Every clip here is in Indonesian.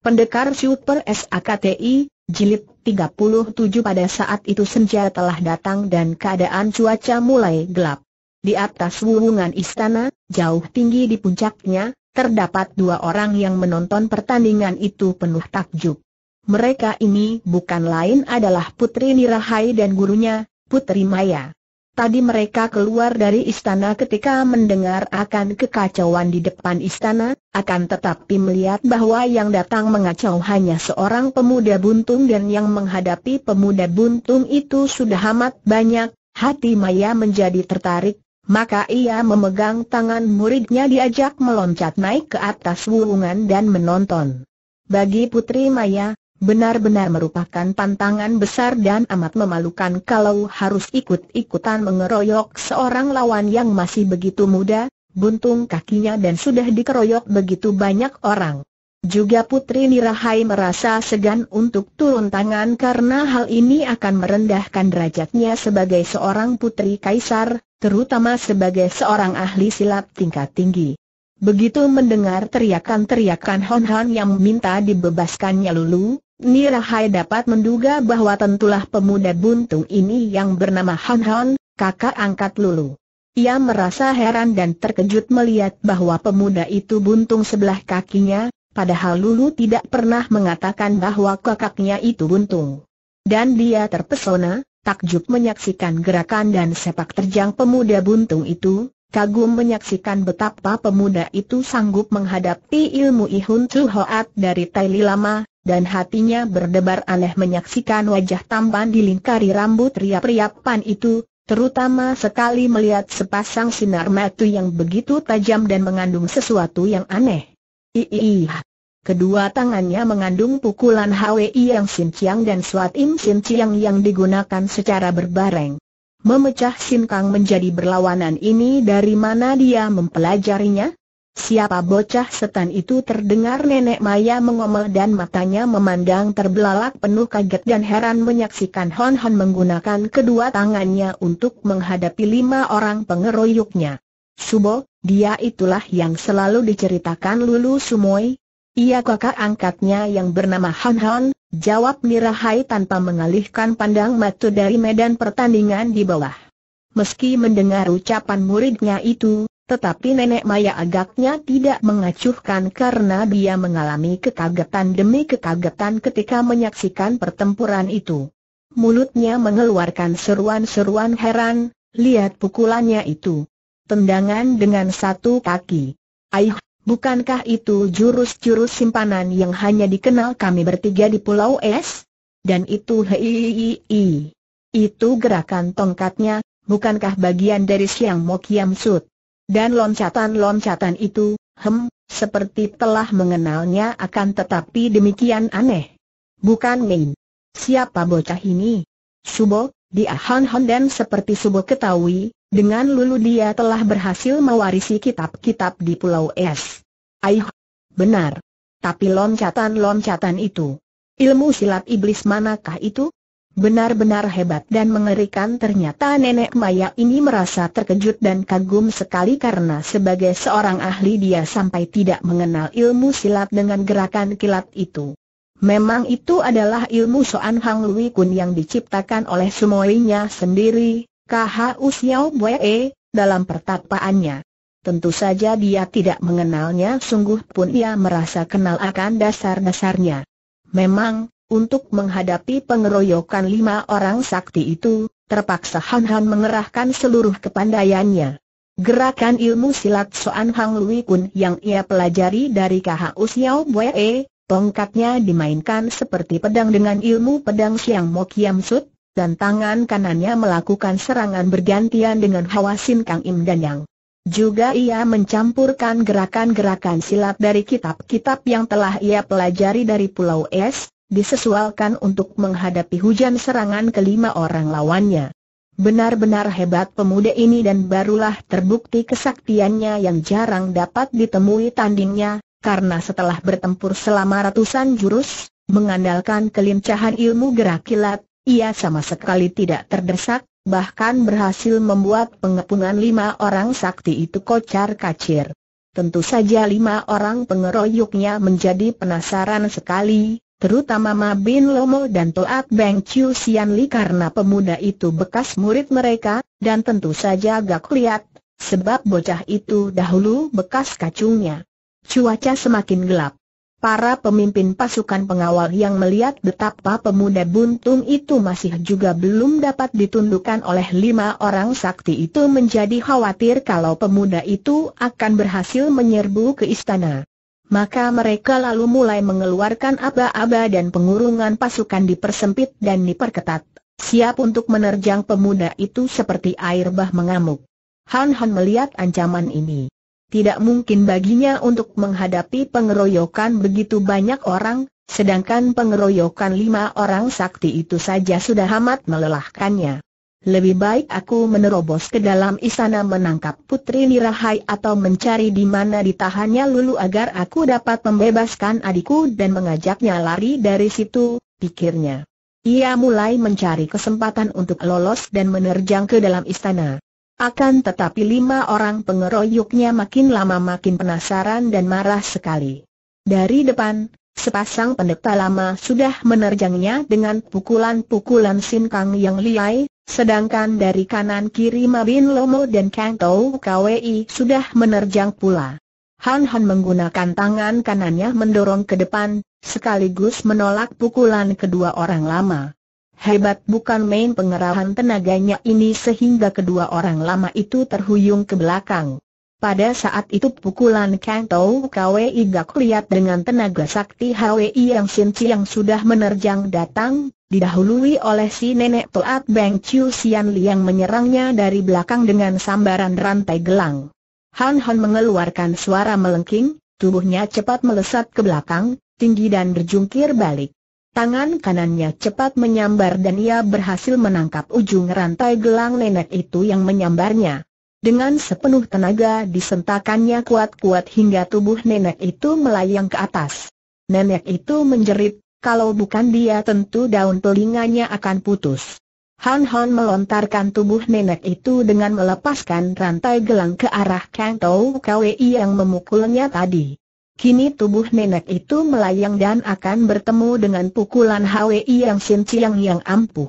Pendekar Super SAKTI, Jilid 37 pada saat itu senja telah datang dan keadaan cuaca mulai gelap. Di atas wuwungan istana, jauh tinggi di puncaknya, terdapat dua orang yang menonton pertandingan itu penuh takjub. Mereka ini bukan lain adalah Putri Nirahai dan gurunya, Putri Maya. Tadi mereka keluar dari istana ketika mendengar akan kekacauan di depan istana, akan tetapi melihat bahwa yang datang mengacau hanya seorang pemuda buntung dan yang menghadapi pemuda buntung itu sudah amat banyak, hati Maya menjadi tertarik, maka ia memegang tangan muridnya diajak meloncat naik ke atas wulungan dan menonton. Bagi Putri Maya, Benar-benar merupakan pantangan besar dan amat memalukan kalau harus ikut-ikutan mengeroyok seorang lawan yang masih begitu muda, buntung kakinya dan sudah dikeroyok begitu banyak orang. Juga Putri Nirahai merasa segan untuk turun tangan karena hal ini akan merendahkan derajatnya sebagai seorang putri kaisar, terutama sebagai seorang ahli silat tingkat tinggi. Begitu mendengar teriakan-teriakan Hon Han yang minta dibebaskannya Lulu, Nirahai dapat menduga bahwa tentulah pemuda buntung ini yang bernama Han Han, kakak angkat Lulu. Ia merasa heran dan terkejut melihat bahwa pemuda itu buntung sebelah kakinya, padahal Lulu tidak pernah mengatakan bahwa kakaknya itu buntung. Dan dia terpesona, takjub menyaksikan gerakan dan sepak terjang pemuda buntung itu, kagum menyaksikan betapa pemuda itu sanggup menghadapi ilmu Ihun Chu Hoat dari Taili Lama, dan hatinya berdebar aneh menyaksikan wajah tampan dilingkari rambut riap-riapan itu, terutama sekali melihat sepasang sinar mata yang begitu tajam dan mengandung sesuatu yang aneh. Iiih. Kedua tangannya mengandung pukulan HWI yang sin Chiang dan Swat im Chiang yang digunakan secara berbareng. Memecah Sinkang menjadi berlawanan ini dari mana dia mempelajarinya? Siapa bocah setan itu terdengar nenek Maya mengomel dan matanya memandang terbelalak penuh kaget dan heran menyaksikan Hon Hon menggunakan kedua tangannya untuk menghadapi lima orang pengeroyoknya. Subo, dia itulah yang selalu diceritakan Lulu Sumoy. Ia kakak angkatnya yang bernama Hon Hon, Jawab Nirahai tanpa mengalihkan pandang mata dari medan pertandingan di bawah. Meski mendengar ucapan muridnya itu, tetapi nenek Maya agaknya tidak mengacuhkan karena dia mengalami kekagetan demi kekagetan ketika menyaksikan pertempuran itu. Mulutnya mengeluarkan seruan-seruan heran, lihat pukulannya itu. Tendangan dengan satu kaki. Aih, Bukankah itu jurus-jurus simpanan yang hanya dikenal kami bertiga di Pulau Es? Dan itu hei, itu gerakan tongkatnya, bukankah bagian dari Siang Mokiam Sut? Dan loncatan-loncatan itu, hem, seperti telah mengenalnya akan tetapi demikian aneh. Bukan main. Siapa bocah ini? Subo, dia Han Han dan seperti Subo ketahui, dengan lulu dia telah berhasil mewarisi kitab-kitab di Pulau Es. Aih, benar. Tapi loncatan-loncatan itu. Ilmu silat iblis manakah itu? Benar-benar hebat dan mengerikan ternyata nenek Maya ini merasa terkejut dan kagum sekali karena sebagai seorang ahli dia sampai tidak mengenal ilmu silat dengan gerakan kilat itu. Memang itu adalah ilmu Soan Hang Lui Kun yang diciptakan oleh sumoinya sendiri, KHU Xiao Bwe, e, dalam pertapaannya. Tentu saja dia tidak mengenalnya sungguh pun ia merasa kenal akan dasar-dasarnya. Memang, untuk menghadapi pengeroyokan lima orang sakti itu, terpaksa Han Han mengerahkan seluruh kepandaiannya. Gerakan ilmu silat Soan Hang Lui Kun yang ia pelajari dari KHU Xiao Bwe, e, tongkatnya dimainkan seperti pedang dengan ilmu pedang Siang Mo dan tangan kanannya melakukan serangan bergantian dengan Hawa Sin Kang Im dan Yang. Juga ia mencampurkan gerakan-gerakan silat dari kitab-kitab yang telah ia pelajari dari Pulau Es, disesuaikan untuk menghadapi hujan serangan kelima orang lawannya. Benar-benar hebat pemuda ini dan barulah terbukti kesaktiannya yang jarang dapat ditemui tandingnya, karena setelah bertempur selama ratusan jurus, mengandalkan kelincahan ilmu gerak kilat, ia sama sekali tidak terdesak, bahkan berhasil membuat pengepungan lima orang sakti itu kocar kacir. Tentu saja lima orang pengeroyoknya menjadi penasaran sekali, terutama Ma Bin Lomo dan Toat Beng Chiu Sian Li karena pemuda itu bekas murid mereka, dan tentu saja gak lihat, sebab bocah itu dahulu bekas kacungnya. Cuaca semakin gelap. Para pemimpin pasukan pengawal yang melihat betapa pemuda buntung itu masih juga belum dapat ditundukkan oleh lima orang sakti itu menjadi khawatir kalau pemuda itu akan berhasil menyerbu ke istana. Maka mereka lalu mulai mengeluarkan aba-aba dan pengurungan pasukan dipersempit dan diperketat, siap untuk menerjang pemuda itu seperti air bah mengamuk. Han Han melihat ancaman ini tidak mungkin baginya untuk menghadapi pengeroyokan begitu banyak orang, sedangkan pengeroyokan lima orang sakti itu saja sudah amat melelahkannya. Lebih baik aku menerobos ke dalam istana menangkap Putri Nirahai atau mencari di mana ditahannya Lulu agar aku dapat membebaskan adikku dan mengajaknya lari dari situ, pikirnya. Ia mulai mencari kesempatan untuk lolos dan menerjang ke dalam istana. Akan tetapi lima orang pengeroyoknya makin lama makin penasaran dan marah sekali. Dari depan, sepasang pendeta lama sudah menerjangnya dengan pukulan-pukulan Kang yang liai, sedangkan dari kanan kiri Mabin Lomo dan Kang Tau KWI sudah menerjang pula. Han Han menggunakan tangan kanannya mendorong ke depan, sekaligus menolak pukulan kedua orang lama. Hebat bukan main pengerahan tenaganya ini sehingga kedua orang lama itu terhuyung ke belakang. Pada saat itu pukulan Kang Tau Kwe gak lihat dengan tenaga sakti Hwi yang Sinci yang sudah menerjang datang, didahului oleh si nenek Toat Beng Chiu Sian Li yang menyerangnya dari belakang dengan sambaran rantai gelang. Han Han mengeluarkan suara melengking, tubuhnya cepat melesat ke belakang, tinggi dan berjungkir balik. Tangan kanannya cepat menyambar dan ia berhasil menangkap ujung rantai gelang nenek itu yang menyambarnya. Dengan sepenuh tenaga disentakannya kuat-kuat hingga tubuh nenek itu melayang ke atas. Nenek itu menjerit, kalau bukan dia tentu daun telinganya akan putus. Han Han melontarkan tubuh nenek itu dengan melepaskan rantai gelang ke arah Kang Tau Kwei yang memukulnya tadi. Kini tubuh nenek itu melayang dan akan bertemu dengan pukulan Hwi yang sinciang yang ampuh.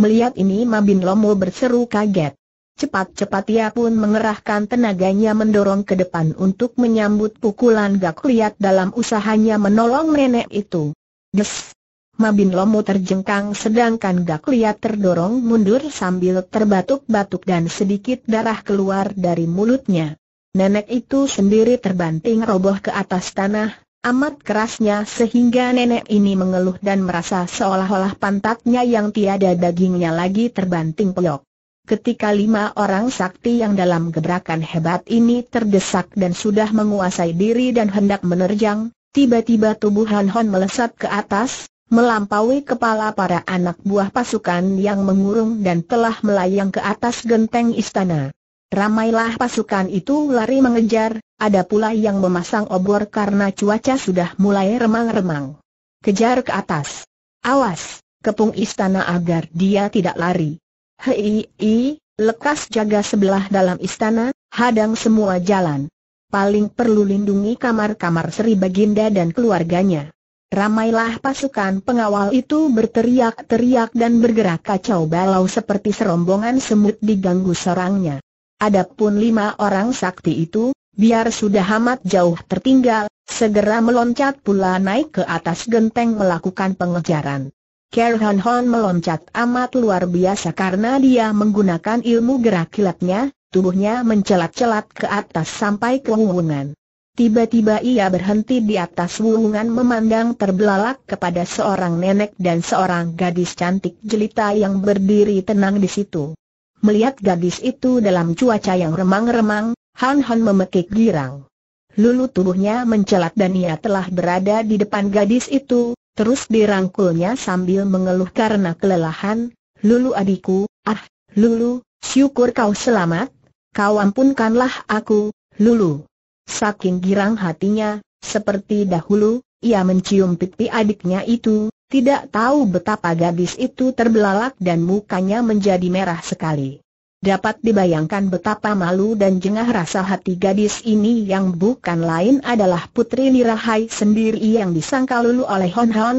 Melihat ini Mabin Lomo berseru kaget. Cepat-cepat ia pun mengerahkan tenaganya mendorong ke depan untuk menyambut pukulan Gak Liat dalam usahanya menolong nenek itu. Des! Mabin Lomo terjengkang sedangkan Gak Liat terdorong mundur sambil terbatuk-batuk dan sedikit darah keluar dari mulutnya nenek itu sendiri terbanting roboh ke atas tanah, amat kerasnya sehingga nenek ini mengeluh dan merasa seolah-olah pantatnya yang tiada dagingnya lagi terbanting pelok. Ketika lima orang sakti yang dalam gebrakan hebat ini terdesak dan sudah menguasai diri dan hendak menerjang, tiba-tiba tubuh Han Hon melesat ke atas, melampaui kepala para anak buah pasukan yang mengurung dan telah melayang ke atas genteng istana. Ramailah pasukan itu lari mengejar, ada pula yang memasang obor karena cuaca sudah mulai remang-remang. Kejar ke atas. Awas, kepung istana agar dia tidak lari. Hei, hei, lekas jaga sebelah dalam istana, hadang semua jalan. Paling perlu lindungi kamar-kamar Sri Baginda dan keluarganya. Ramailah pasukan pengawal itu berteriak-teriak dan bergerak kacau balau seperti serombongan semut diganggu serangnya. Adapun lima orang sakti itu, biar sudah amat jauh tertinggal, segera meloncat pula naik ke atas genteng melakukan pengejaran. Kerhan Hon meloncat amat luar biasa karena dia menggunakan ilmu gerak kilatnya, tubuhnya mencelat-celat ke atas sampai ke wuwungan. Tiba-tiba ia berhenti di atas wuwungan memandang terbelalak kepada seorang nenek dan seorang gadis cantik jelita yang berdiri tenang di situ. Melihat gadis itu dalam cuaca yang remang-remang, Han Han memekik girang. Lulu tubuhnya mencelat dan ia telah berada di depan gadis itu, terus dirangkulnya sambil mengeluh karena kelelahan, Lulu adikku, ah, Lulu, syukur kau selamat, kau ampunkanlah aku, Lulu. Saking girang hatinya, seperti dahulu, ia mencium pipi adiknya itu, tidak tahu betapa gadis itu terbelalak dan mukanya menjadi merah sekali. Dapat dibayangkan betapa malu dan jengah rasa hati gadis ini yang bukan lain adalah Putri Lirahai sendiri yang disangka lulu oleh Hon Hon.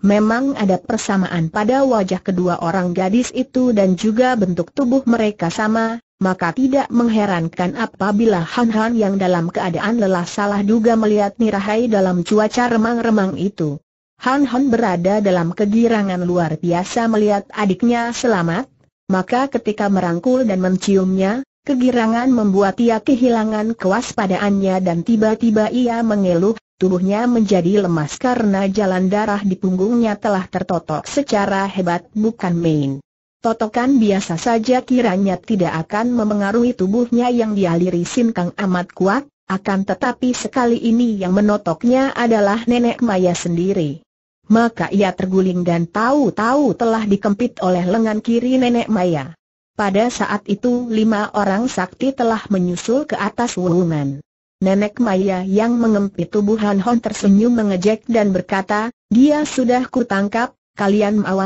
Memang ada persamaan pada wajah kedua orang gadis itu dan juga bentuk tubuh mereka sama, maka tidak mengherankan apabila Hon Hon yang dalam keadaan lelah salah juga melihat Nirahai dalam cuaca remang-remang itu. Han Han berada dalam kegirangan luar biasa melihat adiknya selamat, maka ketika merangkul dan menciumnya, kegirangan membuat ia kehilangan kewaspadaannya dan tiba-tiba ia mengeluh, tubuhnya menjadi lemas karena jalan darah di punggungnya telah tertotok secara hebat bukan main. Totokan biasa saja kiranya tidak akan memengaruhi tubuhnya yang dialiri sinkang amat kuat, akan tetapi sekali ini yang menotoknya adalah nenek Maya sendiri maka ia terguling dan tahu-tahu telah dikempit oleh lengan kiri nenek Maya. Pada saat itu lima orang sakti telah menyusul ke atas wuhungan. Nenek Maya yang mengempit tubuh Han Hon tersenyum mengejek dan berkata, dia sudah kutangkap, kalian mau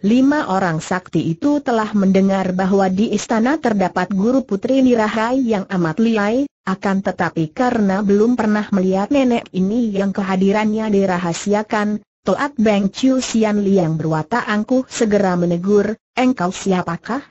Lima orang sakti itu telah mendengar bahwa di istana terdapat guru putri Nirahai yang amat liai, akan tetapi karena belum pernah melihat nenek ini yang kehadirannya dirahasiakan, Toat Beng Chiu Sian Liang berwatak angkuh segera menegur, engkau siapakah?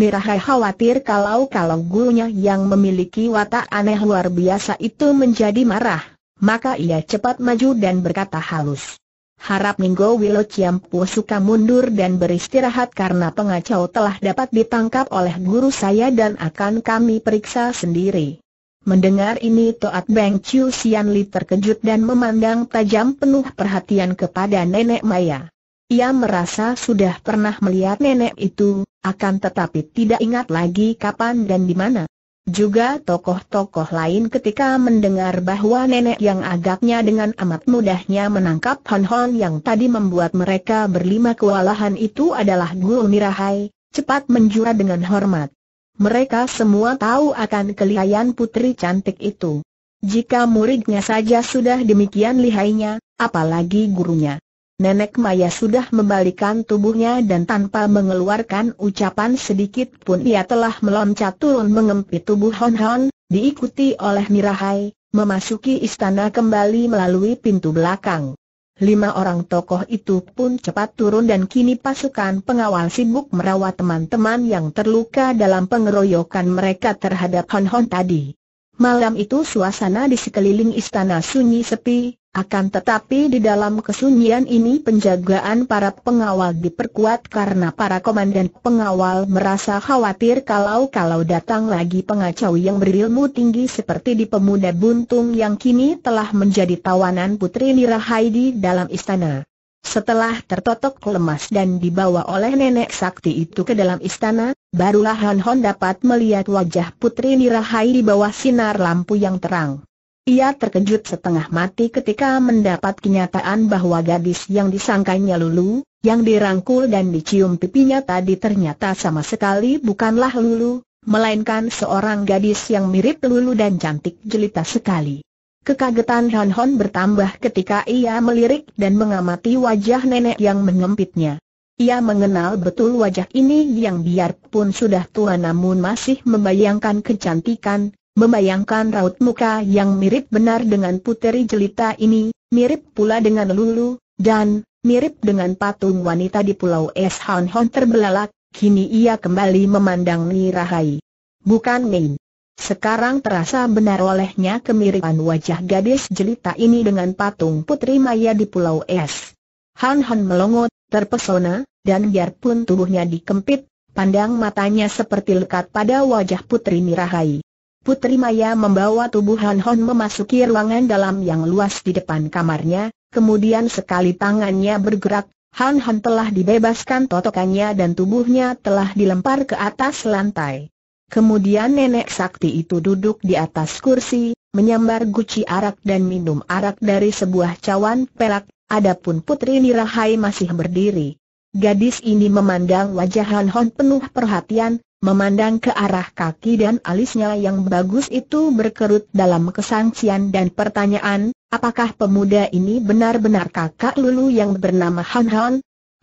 Mirahai khawatir kalau-kalau gurunya yang memiliki watak aneh luar biasa itu menjadi marah, maka ia cepat maju dan berkata halus. Harap Minggu Wilo Pu suka mundur dan beristirahat karena pengacau telah dapat ditangkap oleh guru saya dan akan kami periksa sendiri. Mendengar ini Toat Beng Chiu Sian Li terkejut dan memandang tajam penuh perhatian kepada Nenek Maya. Ia merasa sudah pernah melihat nenek itu, akan tetapi tidak ingat lagi kapan dan di mana. Juga tokoh-tokoh lain ketika mendengar bahwa nenek yang agaknya dengan amat mudahnya menangkap Hon Hon yang tadi membuat mereka berlima kewalahan itu adalah Gul Mirahai, cepat menjura dengan hormat. Mereka semua tahu akan kelihayan putri cantik itu. Jika muridnya saja sudah demikian lihainya, apalagi gurunya. Nenek Maya sudah membalikan tubuhnya dan tanpa mengeluarkan ucapan sedikit pun ia telah meloncat turun mengempit tubuh Hon Hon, diikuti oleh Mirahai, memasuki istana kembali melalui pintu belakang. Lima orang tokoh itu pun cepat turun dan kini pasukan pengawal sibuk merawat teman-teman yang terluka dalam pengeroyokan mereka terhadap Hon Hon tadi. Malam itu suasana di sekeliling istana sunyi sepi, akan tetapi di dalam kesunyian ini penjagaan para pengawal diperkuat karena para komandan pengawal merasa khawatir kalau-kalau datang lagi pengacau yang berilmu tinggi seperti di pemuda buntung yang kini telah menjadi tawanan Putri Nira Haidi dalam istana. Setelah tertotok lemas dan dibawa oleh nenek sakti itu ke dalam istana, barulah Han Hon dapat melihat wajah Putri Nira di bawah sinar lampu yang terang. Ia terkejut setengah mati ketika mendapat kenyataan bahwa gadis yang disangkanya Lulu, yang dirangkul dan dicium pipinya tadi ternyata sama sekali bukanlah Lulu, melainkan seorang gadis yang mirip Lulu dan cantik jelita sekali. Kekagetan Han Hon bertambah ketika ia melirik dan mengamati wajah nenek yang mengempitnya. Ia mengenal betul wajah ini yang biarpun sudah tua namun masih membayangkan kecantikan, Membayangkan raut muka yang mirip benar dengan puteri jelita ini, mirip pula dengan Lulu, dan mirip dengan patung wanita di pulau Es Hon Hon terbelalak, kini ia kembali memandang Nirahai. Bukan main. Sekarang terasa benar olehnya kemiripan wajah gadis jelita ini dengan patung putri Maya di pulau Es. Han Han melongot, terpesona, dan biarpun tubuhnya dikempit, pandang matanya seperti lekat pada wajah putri Nirahai. Putri Maya membawa tubuh Han Hon memasuki ruangan dalam yang luas di depan kamarnya, kemudian sekali tangannya bergerak, Han Hon telah dibebaskan totokannya dan tubuhnya telah dilempar ke atas lantai. Kemudian nenek sakti itu duduk di atas kursi, menyambar guci arak dan minum arak dari sebuah cawan perak, adapun Putri Nirahai masih berdiri. Gadis ini memandang wajah Han Hon penuh perhatian, Memandang ke arah kaki dan alisnya yang bagus itu berkerut dalam kesangsian dan pertanyaan, apakah pemuda ini benar-benar kakak Lulu yang bernama Han Han?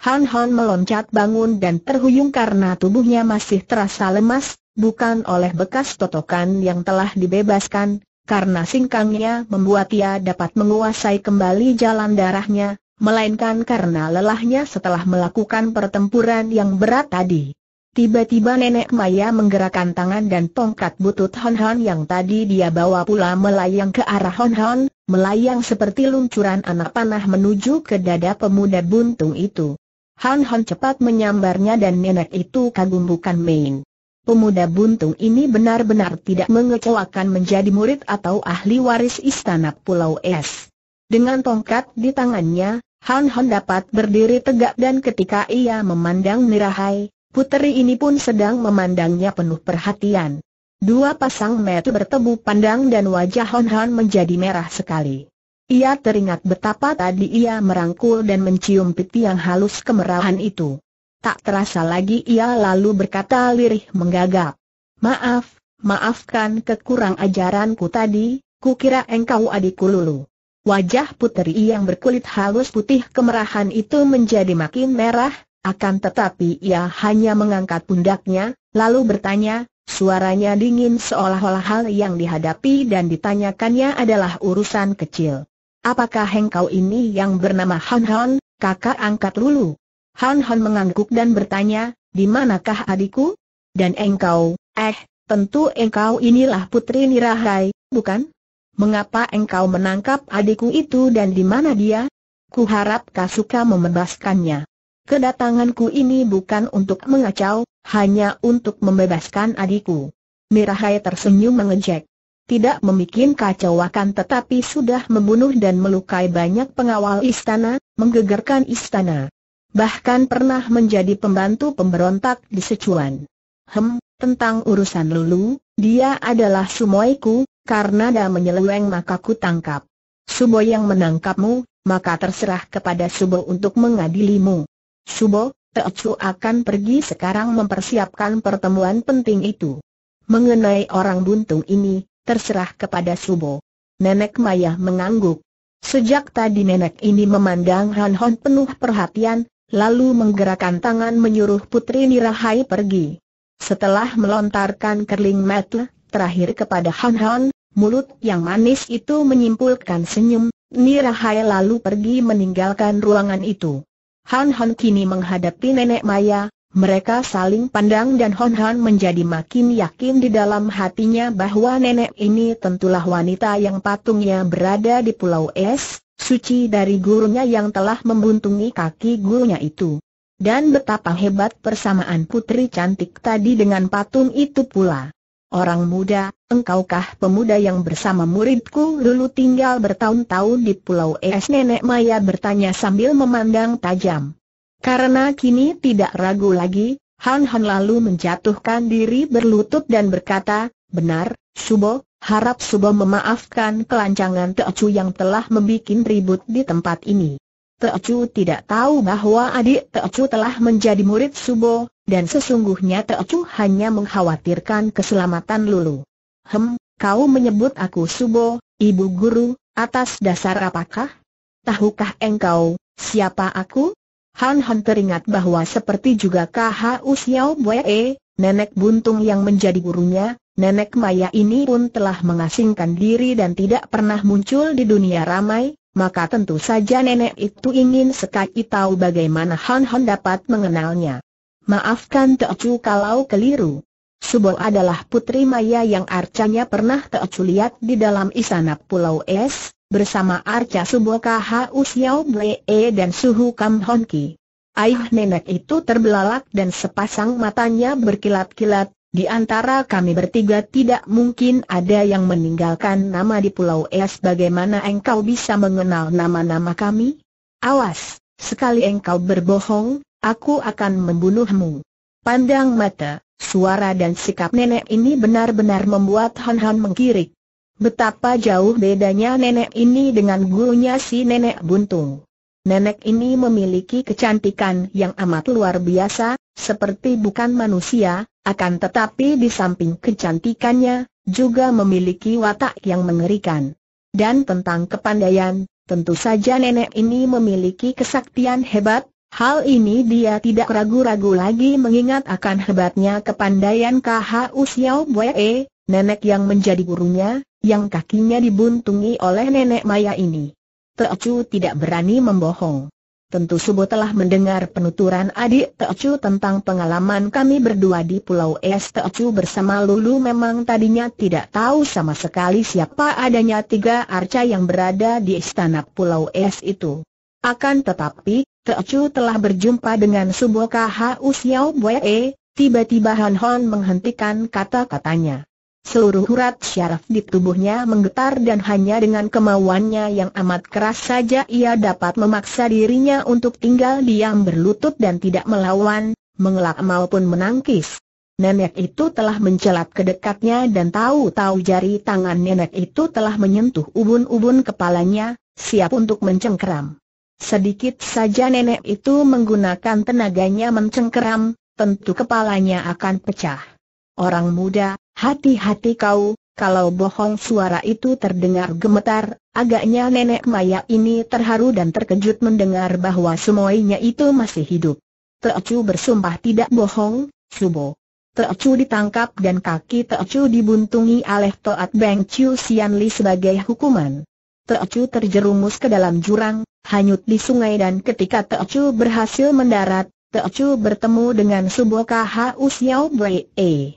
Han Han meloncat bangun dan terhuyung karena tubuhnya masih terasa lemas, bukan oleh bekas totokan yang telah dibebaskan, karena singkangnya membuat ia dapat menguasai kembali jalan darahnya, melainkan karena lelahnya setelah melakukan pertempuran yang berat tadi. Tiba-tiba nenek Maya menggerakkan tangan dan tongkat butut Hon Hon yang tadi dia bawa pula melayang ke arah Hon Hon, melayang seperti luncuran anak panah menuju ke dada pemuda buntung itu. Hon Hon cepat menyambarnya dan nenek itu kagum bukan main. Pemuda buntung ini benar-benar tidak mengecewakan menjadi murid atau ahli waris istana Pulau Es. Dengan tongkat di tangannya, Hon Hon dapat berdiri tegak dan ketika ia memandang Nirahai, Puteri ini pun sedang memandangnya penuh perhatian. Dua pasang mata bertemu pandang dan wajah Hon Hon menjadi merah sekali. Ia teringat betapa tadi ia merangkul dan mencium pipi yang halus kemerahan itu. Tak terasa lagi ia lalu berkata lirih menggagap. Maaf, maafkan kekurang ajaranku tadi, kukira engkau adikku lulu. Wajah puteri yang berkulit halus putih kemerahan itu menjadi makin merah, akan tetapi ia hanya mengangkat pundaknya, lalu bertanya, suaranya dingin seolah-olah hal yang dihadapi dan ditanyakannya adalah urusan kecil. Apakah engkau ini yang bernama Han Han, kakak angkat Lulu? Han Han mengangguk dan bertanya, di manakah adikku? Dan engkau, eh, tentu engkau inilah putri Nirahai, bukan? Mengapa engkau menangkap adikku itu dan di mana dia? Kuharap kau suka membebaskannya. Kedatanganku ini bukan untuk mengacau, hanya untuk membebaskan adikku. Mirahai tersenyum mengejek. Tidak membuat akan tetapi sudah membunuh dan melukai banyak pengawal istana, menggegerkan istana. Bahkan pernah menjadi pembantu pemberontak di Sichuan. Hem, tentang urusan Lulu, dia adalah sumoiku, karena dia menyeleweng maka ku tangkap. Subo yang menangkapmu, maka terserah kepada Subo untuk mengadilimu. Subo, Teocu akan pergi sekarang mempersiapkan pertemuan penting itu. Mengenai orang buntung ini, terserah kepada Subo. Nenek Maya mengangguk. Sejak tadi nenek ini memandang Han Hon penuh perhatian, lalu menggerakkan tangan menyuruh Putri Nirahai pergi. Setelah melontarkan kerling mata, terakhir kepada Han Hon, mulut yang manis itu menyimpulkan senyum, Nirahai lalu pergi meninggalkan ruangan itu. Han Han kini menghadapi nenek Maya, mereka saling pandang dan Hon Han menjadi makin yakin di dalam hatinya bahwa nenek ini tentulah wanita yang patungnya berada di Pulau Es, suci dari gurunya yang telah membuntungi kaki gurunya itu. Dan betapa hebat persamaan putri cantik tadi dengan patung itu pula. Orang muda, engkaukah pemuda yang bersama muridku dulu tinggal bertahun-tahun di Pulau Es Nenek Maya bertanya sambil memandang tajam. Karena kini tidak ragu lagi, Han Han lalu menjatuhkan diri berlutut dan berkata, benar, Subo, harap Subo memaafkan kelancangan Teocu yang telah membuat ribut di tempat ini. Teocu tidak tahu bahwa adik Teocu telah menjadi murid Subo, dan sesungguhnya Teocu hanya mengkhawatirkan keselamatan Lulu. Hem, kau menyebut aku Subo, ibu guru, atas dasar apakah? Tahukah engkau, siapa aku? Han Han teringat bahwa seperti juga KHU usiau Bue, nenek buntung yang menjadi gurunya, Nenek Maya ini pun telah mengasingkan diri dan tidak pernah muncul di dunia ramai, maka tentu saja nenek itu ingin sekali tahu bagaimana Han Han dapat mengenalnya. Maafkan Teocu kalau keliru. Subo adalah putri Maya yang arcanya pernah Teocu lihat di dalam istana Pulau Es, bersama arca Subo KHU Xiao Blee e dan Suhu Kam Hon Ki. Ayah nenek itu terbelalak dan sepasang matanya berkilat-kilat, di antara kami bertiga tidak mungkin ada yang meninggalkan nama di Pulau Es bagaimana engkau bisa mengenal nama-nama kami? Awas, sekali engkau berbohong, aku akan membunuhmu. Pandang mata, suara dan sikap nenek ini benar-benar membuat Han Han mengkirik. Betapa jauh bedanya nenek ini dengan gurunya si nenek buntung. Nenek ini memiliki kecantikan yang amat luar biasa, seperti bukan manusia, akan tetapi di samping kecantikannya, juga memiliki watak yang mengerikan. Dan tentang kepandaian, tentu saja nenek ini memiliki kesaktian hebat, Hal ini dia tidak ragu-ragu lagi mengingat akan hebatnya kepandaian KH Xiao Bue, nenek yang menjadi gurunya, yang kakinya dibuntungi oleh nenek Maya ini. Teocu tidak berani membohong. Tentu Subo telah mendengar penuturan adik Teocu tentang pengalaman kami berdua di Pulau Es Teocu bersama Lulu memang tadinya tidak tahu sama sekali siapa adanya tiga arca yang berada di istana Pulau Es itu. Akan tetapi, Teocu telah berjumpa dengan Subo KHU Xiao Bue, e, tiba-tiba Han Hon menghentikan kata-katanya. Seluruh urat syaraf di tubuhnya menggetar dan hanya dengan kemauannya yang amat keras saja ia dapat memaksa dirinya untuk tinggal diam berlutut dan tidak melawan, mengelak maupun menangkis. Nenek itu telah mencelat ke dekatnya dan tahu-tahu jari tangan nenek itu telah menyentuh ubun-ubun kepalanya, siap untuk mencengkeram. Sedikit saja nenek itu menggunakan tenaganya mencengkeram, tentu kepalanya akan pecah. Orang muda, hati-hati kau, kalau bohong suara itu terdengar gemetar, agaknya nenek Maya ini terharu dan terkejut mendengar bahwa semuanya itu masih hidup. Teocu bersumpah tidak bohong, Subo. Teocu ditangkap dan kaki Teocu dibuntungi oleh Toat Beng Chiu Sian Li sebagai hukuman. Teocu terjerumus ke dalam jurang, hanyut di sungai dan ketika Teocu berhasil mendarat, Teocu bertemu dengan Subo KHU Xiao Wei.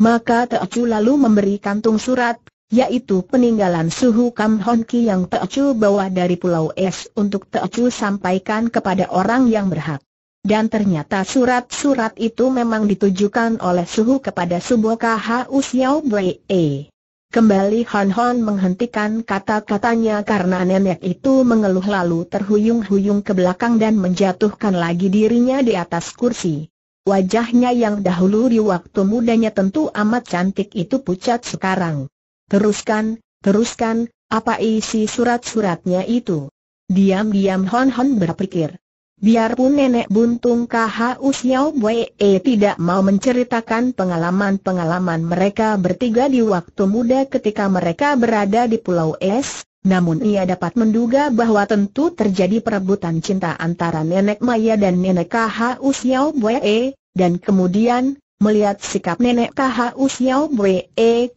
Maka Teocu lalu memberi kantung surat, yaitu peninggalan suhu Kam Hon Ki yang Teocu bawa dari Pulau Es untuk Teocu sampaikan kepada orang yang berhak. Dan ternyata surat-surat itu memang ditujukan oleh Suhu kepada Suboka Hau Xiao Bwe. Kembali Hon Hon menghentikan kata-katanya karena nenek itu mengeluh lalu terhuyung-huyung ke belakang dan menjatuhkan lagi dirinya di atas kursi. Wajahnya yang dahulu di waktu mudanya tentu amat cantik itu pucat sekarang. Teruskan, teruskan, apa isi surat-suratnya itu? Diam-diam Hon Hon berpikir. Biarpun nenek buntung KHU Xiao Wei e tidak mau menceritakan pengalaman-pengalaman mereka bertiga di waktu muda ketika mereka berada di Pulau Es, namun ia dapat menduga bahwa tentu terjadi perebutan cinta antara Nenek Maya dan Nenek KH Usiao Bwe, dan kemudian, melihat sikap Nenek KH Usiao Bwe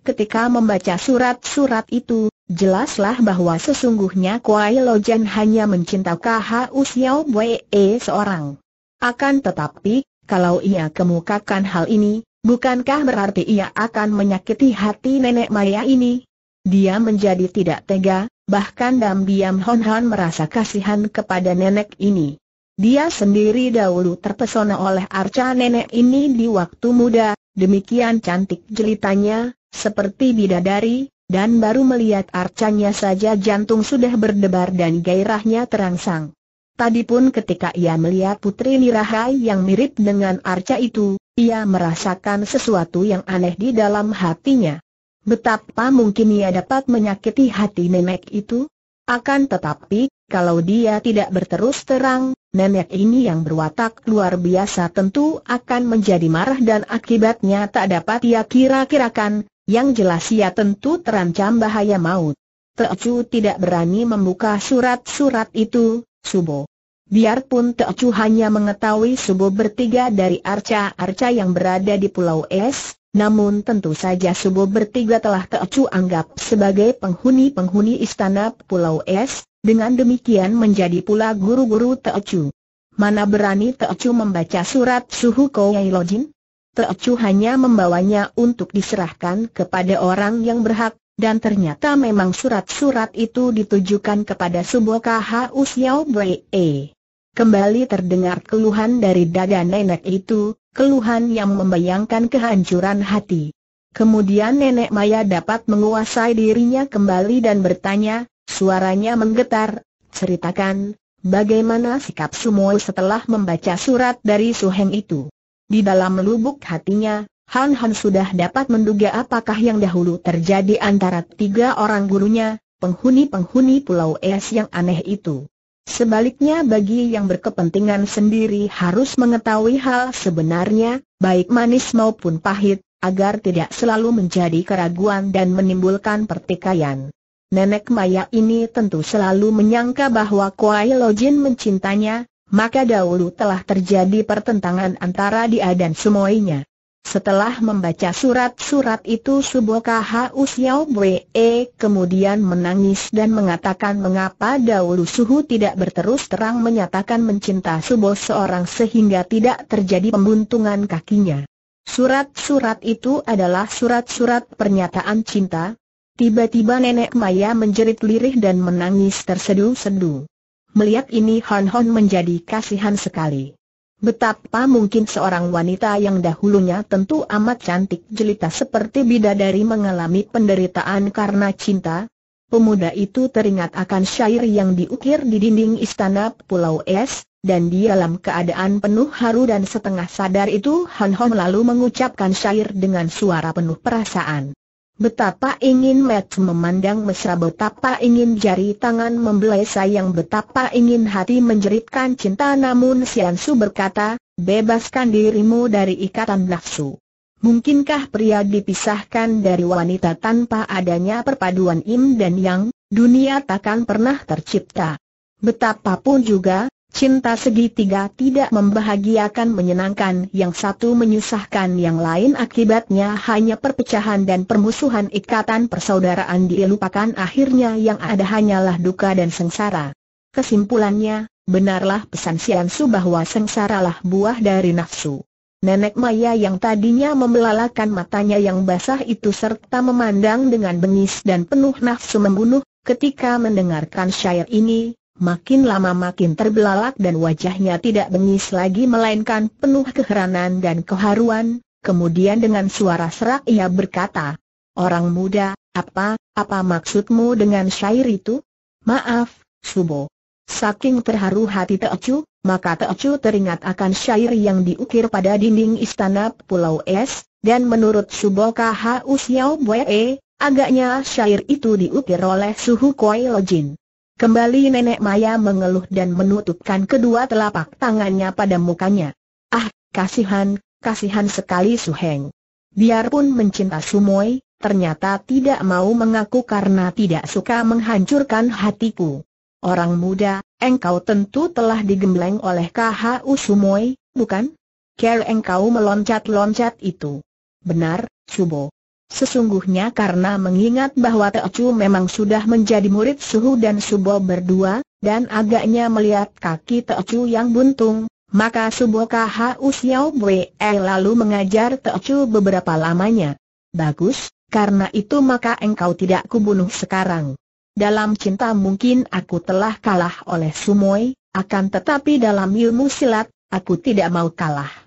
ketika membaca surat-surat itu, jelaslah bahwa sesungguhnya Kuai Lojan hanya mencinta KH Usiao Bwe seorang. Akan tetapi, kalau ia kemukakan hal ini, bukankah berarti ia akan menyakiti hati Nenek Maya ini? Dia menjadi tidak tega, Bahkan Dam diam Hon Hon merasa kasihan kepada nenek ini. Dia sendiri dahulu terpesona oleh arca nenek ini di waktu muda, demikian cantik jelitanya, seperti bidadari, dan baru melihat arcanya saja jantung sudah berdebar dan gairahnya terangsang. Tadi pun ketika ia melihat putri Nirahai yang mirip dengan arca itu, ia merasakan sesuatu yang aneh di dalam hatinya. Betapa mungkin ia dapat menyakiti hati nenek itu? Akan tetapi, kalau dia tidak berterus terang, nenek ini yang berwatak luar biasa tentu akan menjadi marah dan akibatnya tak dapat ia kira-kirakan, yang jelas ia tentu terancam bahaya maut. Teocu tidak berani membuka surat-surat itu, Subo. Biarpun Teocu hanya mengetahui Subo bertiga dari arca-arca yang berada di Pulau Es, namun tentu saja subuh bertiga telah Teocu anggap sebagai penghuni-penghuni istana Pulau Es, dengan demikian menjadi pula guru-guru Teocu. Mana berani Teocu membaca surat suhu Koyai Lojin? Teocu hanya membawanya untuk diserahkan kepada orang yang berhak, dan ternyata memang surat-surat itu ditujukan kepada Subo KHU Xiao Bwe. Kembali terdengar keluhan dari dada nenek itu, keluhan yang membayangkan kehancuran hati. Kemudian Nenek Maya dapat menguasai dirinya kembali dan bertanya, suaranya menggetar, ceritakan, bagaimana sikap Sumoy setelah membaca surat dari Suheng itu. Di dalam lubuk hatinya, Han Han sudah dapat menduga apakah yang dahulu terjadi antara tiga orang gurunya, penghuni-penghuni Pulau Es yang aneh itu. Sebaliknya bagi yang berkepentingan sendiri harus mengetahui hal sebenarnya, baik manis maupun pahit, agar tidak selalu menjadi keraguan dan menimbulkan pertikaian. Nenek Maya ini tentu selalu menyangka bahwa Kuai Lojin mencintanya, maka dahulu telah terjadi pertentangan antara dia dan semuanya. Setelah membaca surat-surat itu sebuah KHU Xiao Bwe kemudian menangis dan mengatakan mengapa dahulu Suhu tidak berterus terang menyatakan mencinta sebuah seorang sehingga tidak terjadi pembuntungan kakinya. Surat-surat itu adalah surat-surat pernyataan cinta. Tiba-tiba nenek Maya menjerit lirih dan menangis tersedu-sedu. Melihat ini Hon Hon menjadi kasihan sekali. Betapa mungkin seorang wanita yang dahulunya tentu amat cantik jelita seperti bidadari mengalami penderitaan karena cinta? Pemuda itu teringat akan syair yang diukir di dinding istana Pulau Es, dan di dalam keadaan penuh haru dan setengah sadar itu Han Hong lalu mengucapkan syair dengan suara penuh perasaan. Betapa ingin Matt memandang mesra betapa ingin jari tangan membelai sayang betapa ingin hati menjeritkan cinta namun Sian Su berkata, bebaskan dirimu dari ikatan nafsu. Mungkinkah pria dipisahkan dari wanita tanpa adanya perpaduan im dan yang, dunia takkan pernah tercipta. Betapapun juga, Cinta segitiga tidak membahagiakan menyenangkan yang satu menyusahkan yang lain akibatnya hanya perpecahan dan permusuhan ikatan persaudaraan dilupakan akhirnya yang ada hanyalah duka dan sengsara. Kesimpulannya, benarlah pesan Siansu bahwa sengsaralah buah dari nafsu. Nenek Maya yang tadinya membelalakan matanya yang basah itu serta memandang dengan bengis dan penuh nafsu membunuh, ketika mendengarkan syair ini, Makin lama makin terbelalak dan wajahnya tidak bengis lagi melainkan penuh keheranan dan keharuan, kemudian dengan suara serak ia berkata, Orang muda, apa, apa maksudmu dengan syair itu? Maaf, Subo. Saking terharu hati Teocu, maka Teocu teringat akan syair yang diukir pada dinding istana Pulau Es, dan menurut Subo KHU Xiao Bwe, e, agaknya syair itu diukir oleh Suhu Koi Lojin. Kembali nenek Maya mengeluh dan menutupkan kedua telapak tangannya pada mukanya. Ah, kasihan, kasihan sekali Su Heng. Biarpun mencinta Sumoy, ternyata tidak mau mengaku karena tidak suka menghancurkan hatiku. Orang muda, engkau tentu telah digembleng oleh KHU Sumoy, bukan? Care engkau meloncat-loncat itu. Benar, Subo. Sesungguhnya karena mengingat bahwa Teocu memang sudah menjadi murid Suhu dan Subo berdua, dan agaknya melihat kaki Teocu yang buntung, maka Subo Kau Xiao Bwe eh, lalu mengajar Teocu beberapa lamanya. Bagus, karena itu maka engkau tidak kubunuh sekarang. Dalam cinta mungkin aku telah kalah oleh Sumoi, akan tetapi dalam ilmu silat, aku tidak mau kalah.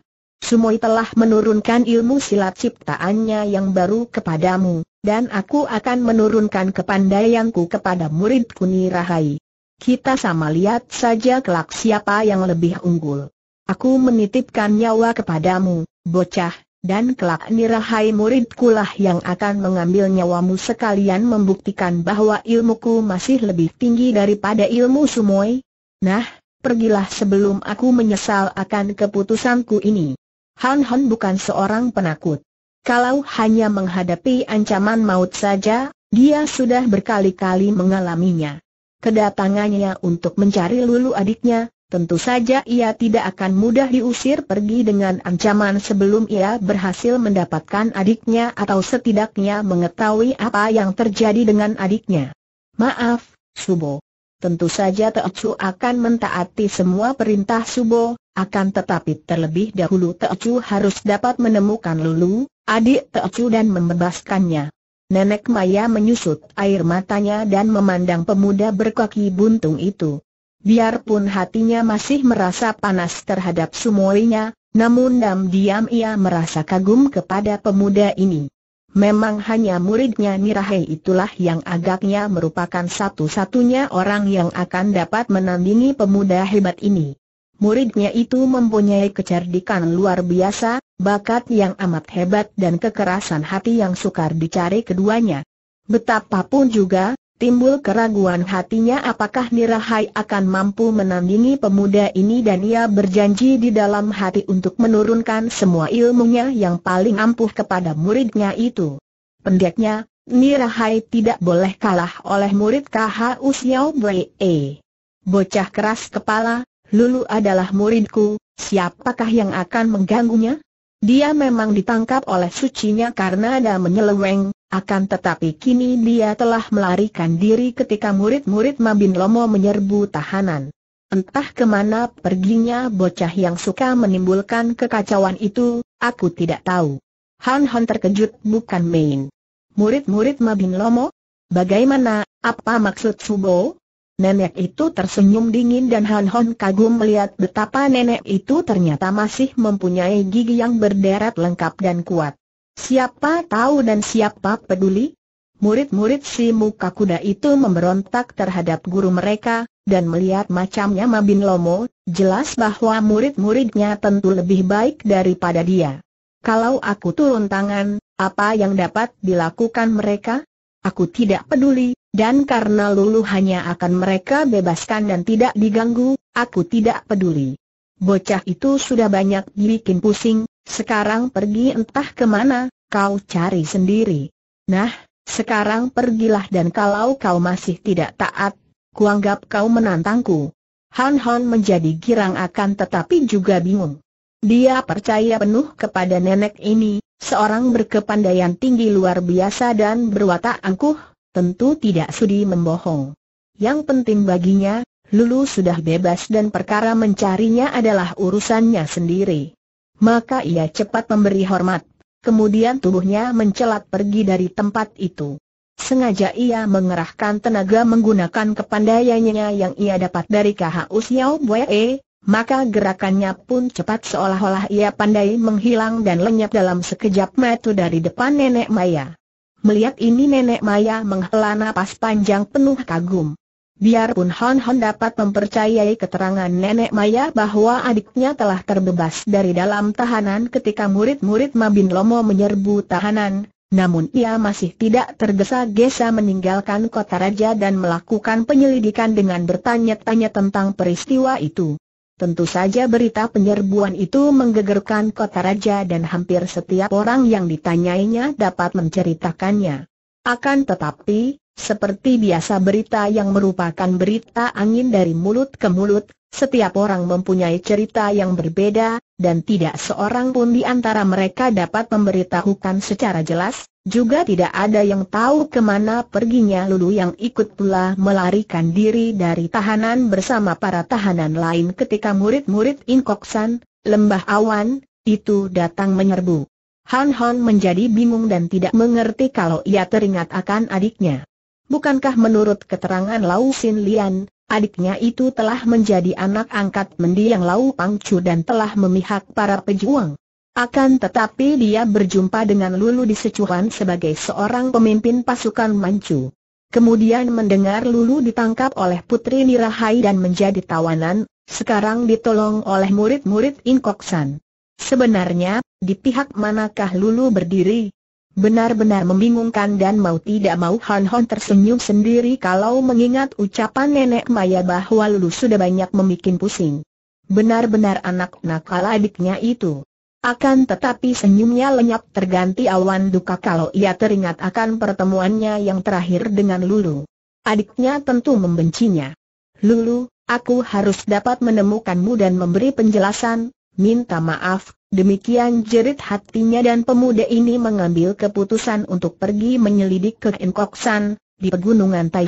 Sumoi telah menurunkan ilmu silat ciptaannya yang baru kepadamu, dan aku akan menurunkan kepandaianku kepada muridku Nirahai. Kita sama lihat saja kelak siapa yang lebih unggul. Aku menitipkan nyawa kepadamu, bocah, dan kelak Nirahai muridku lah yang akan mengambil nyawamu sekalian membuktikan bahwa ilmuku masih lebih tinggi daripada ilmu Sumoi. Nah, pergilah sebelum aku menyesal akan keputusanku ini. Han Han bukan seorang penakut. Kalau hanya menghadapi ancaman maut saja, dia sudah berkali-kali mengalaminya. Kedatangannya untuk mencari lulu adiknya, tentu saja ia tidak akan mudah diusir pergi dengan ancaman sebelum ia berhasil mendapatkan adiknya atau setidaknya mengetahui apa yang terjadi dengan adiknya. Maaf, Subo. Tentu saja Teocu akan mentaati semua perintah Subo, akan tetapi terlebih dahulu Teocu harus dapat menemukan Lulu, adik Teocu dan membebaskannya. Nenek Maya menyusut air matanya dan memandang pemuda berkaki buntung itu. Biarpun hatinya masih merasa panas terhadap sumoinya, namun diam-diam ia merasa kagum kepada pemuda ini. Memang hanya muridnya Nirahe itulah yang agaknya merupakan satu-satunya orang yang akan dapat menandingi pemuda hebat ini. Muridnya itu mempunyai kecerdikan luar biasa, bakat yang amat hebat dan kekerasan hati yang sukar dicari keduanya. Betapapun juga, Timbul keraguan hatinya apakah Nirahai akan mampu menandingi pemuda ini dan ia berjanji di dalam hati untuk menurunkan semua ilmunya yang paling ampuh kepada muridnya itu. Pendeknya, Nirahai tidak boleh kalah oleh murid KH Xiao Bwe. Bocah keras kepala, Lulu adalah muridku, siapakah yang akan mengganggunya? Dia memang ditangkap oleh sucinya karena ada menyeleweng, akan tetapi kini dia telah melarikan diri ketika murid-murid Mabin Lomo menyerbu tahanan. Entah kemana perginya bocah yang suka menimbulkan kekacauan itu, aku tidak tahu. Han Han terkejut bukan main. Murid-murid Mabin Lomo? Bagaimana, apa maksud Subo? Nenek itu tersenyum dingin dan Han Han kagum melihat betapa nenek itu ternyata masih mempunyai gigi yang berderet lengkap dan kuat. Siapa tahu dan siapa peduli? Murid-murid si muka kuda itu memberontak terhadap guru mereka, dan melihat macamnya Mabin Lomo, jelas bahwa murid-muridnya tentu lebih baik daripada dia. Kalau aku turun tangan, apa yang dapat dilakukan mereka? Aku tidak peduli, dan karena Lulu hanya akan mereka bebaskan dan tidak diganggu, aku tidak peduli. Bocah itu sudah banyak bikin pusing, sekarang pergi entah kemana, kau cari sendiri. Nah, sekarang pergilah dan kalau kau masih tidak taat, kuanggap kau menantangku. Han Han menjadi girang akan tetapi juga bingung. Dia percaya penuh kepada nenek ini, seorang berkepandaian tinggi luar biasa dan berwatak angkuh, tentu tidak sudi membohong. Yang penting baginya, Lulu sudah bebas dan perkara mencarinya adalah urusannya sendiri maka ia cepat memberi hormat. Kemudian tubuhnya mencelat pergi dari tempat itu. Sengaja ia mengerahkan tenaga menggunakan kepandaiannya yang ia dapat dari KHU Xiao Bue, maka gerakannya pun cepat seolah-olah ia pandai menghilang dan lenyap dalam sekejap metu dari depan Nenek Maya. Melihat ini Nenek Maya menghela napas panjang penuh kagum. Biarpun Hon Hon dapat mempercayai keterangan nenek Maya bahwa adiknya telah terbebas dari dalam tahanan ketika murid-murid Mabin Lomo menyerbu tahanan, namun ia masih tidak tergesa-gesa meninggalkan kota raja dan melakukan penyelidikan dengan bertanya-tanya tentang peristiwa itu. Tentu saja berita penyerbuan itu menggegerkan kota raja dan hampir setiap orang yang ditanyainya dapat menceritakannya. Akan tetapi, seperti biasa berita yang merupakan berita angin dari mulut ke mulut, setiap orang mempunyai cerita yang berbeda, dan tidak seorang pun di antara mereka dapat memberitahukan secara jelas, juga tidak ada yang tahu kemana perginya Lulu yang ikut pula melarikan diri dari tahanan bersama para tahanan lain ketika murid-murid Inkoksan, Lembah Awan, itu datang menyerbu. Han Han menjadi bingung dan tidak mengerti kalau ia teringat akan adiknya. Bukankah menurut keterangan Lau Sin Lian, adiknya itu telah menjadi anak angkat mendiang Lau Pang Chu dan telah memihak para pejuang? Akan tetapi dia berjumpa dengan Lulu di Sichuan sebagai seorang pemimpin pasukan Manchu. Kemudian mendengar Lulu ditangkap oleh Putri Nirahai dan menjadi tawanan, sekarang ditolong oleh murid-murid Inkoksan. Sebenarnya, di pihak manakah Lulu berdiri? Benar-benar membingungkan dan mau tidak mau Han Hon tersenyum sendiri kalau mengingat ucapan nenek Maya bahwa Lulu sudah banyak membuat pusing. Benar-benar anak nakal adiknya itu. Akan tetapi senyumnya lenyap terganti awan duka kalau ia teringat akan pertemuannya yang terakhir dengan Lulu. Adiknya tentu membencinya. Lulu, aku harus dapat menemukanmu dan memberi penjelasan, minta maaf, Demikian jerit hatinya dan pemuda ini mengambil keputusan untuk pergi menyelidik ke Inkoksan, di pegunungan Tai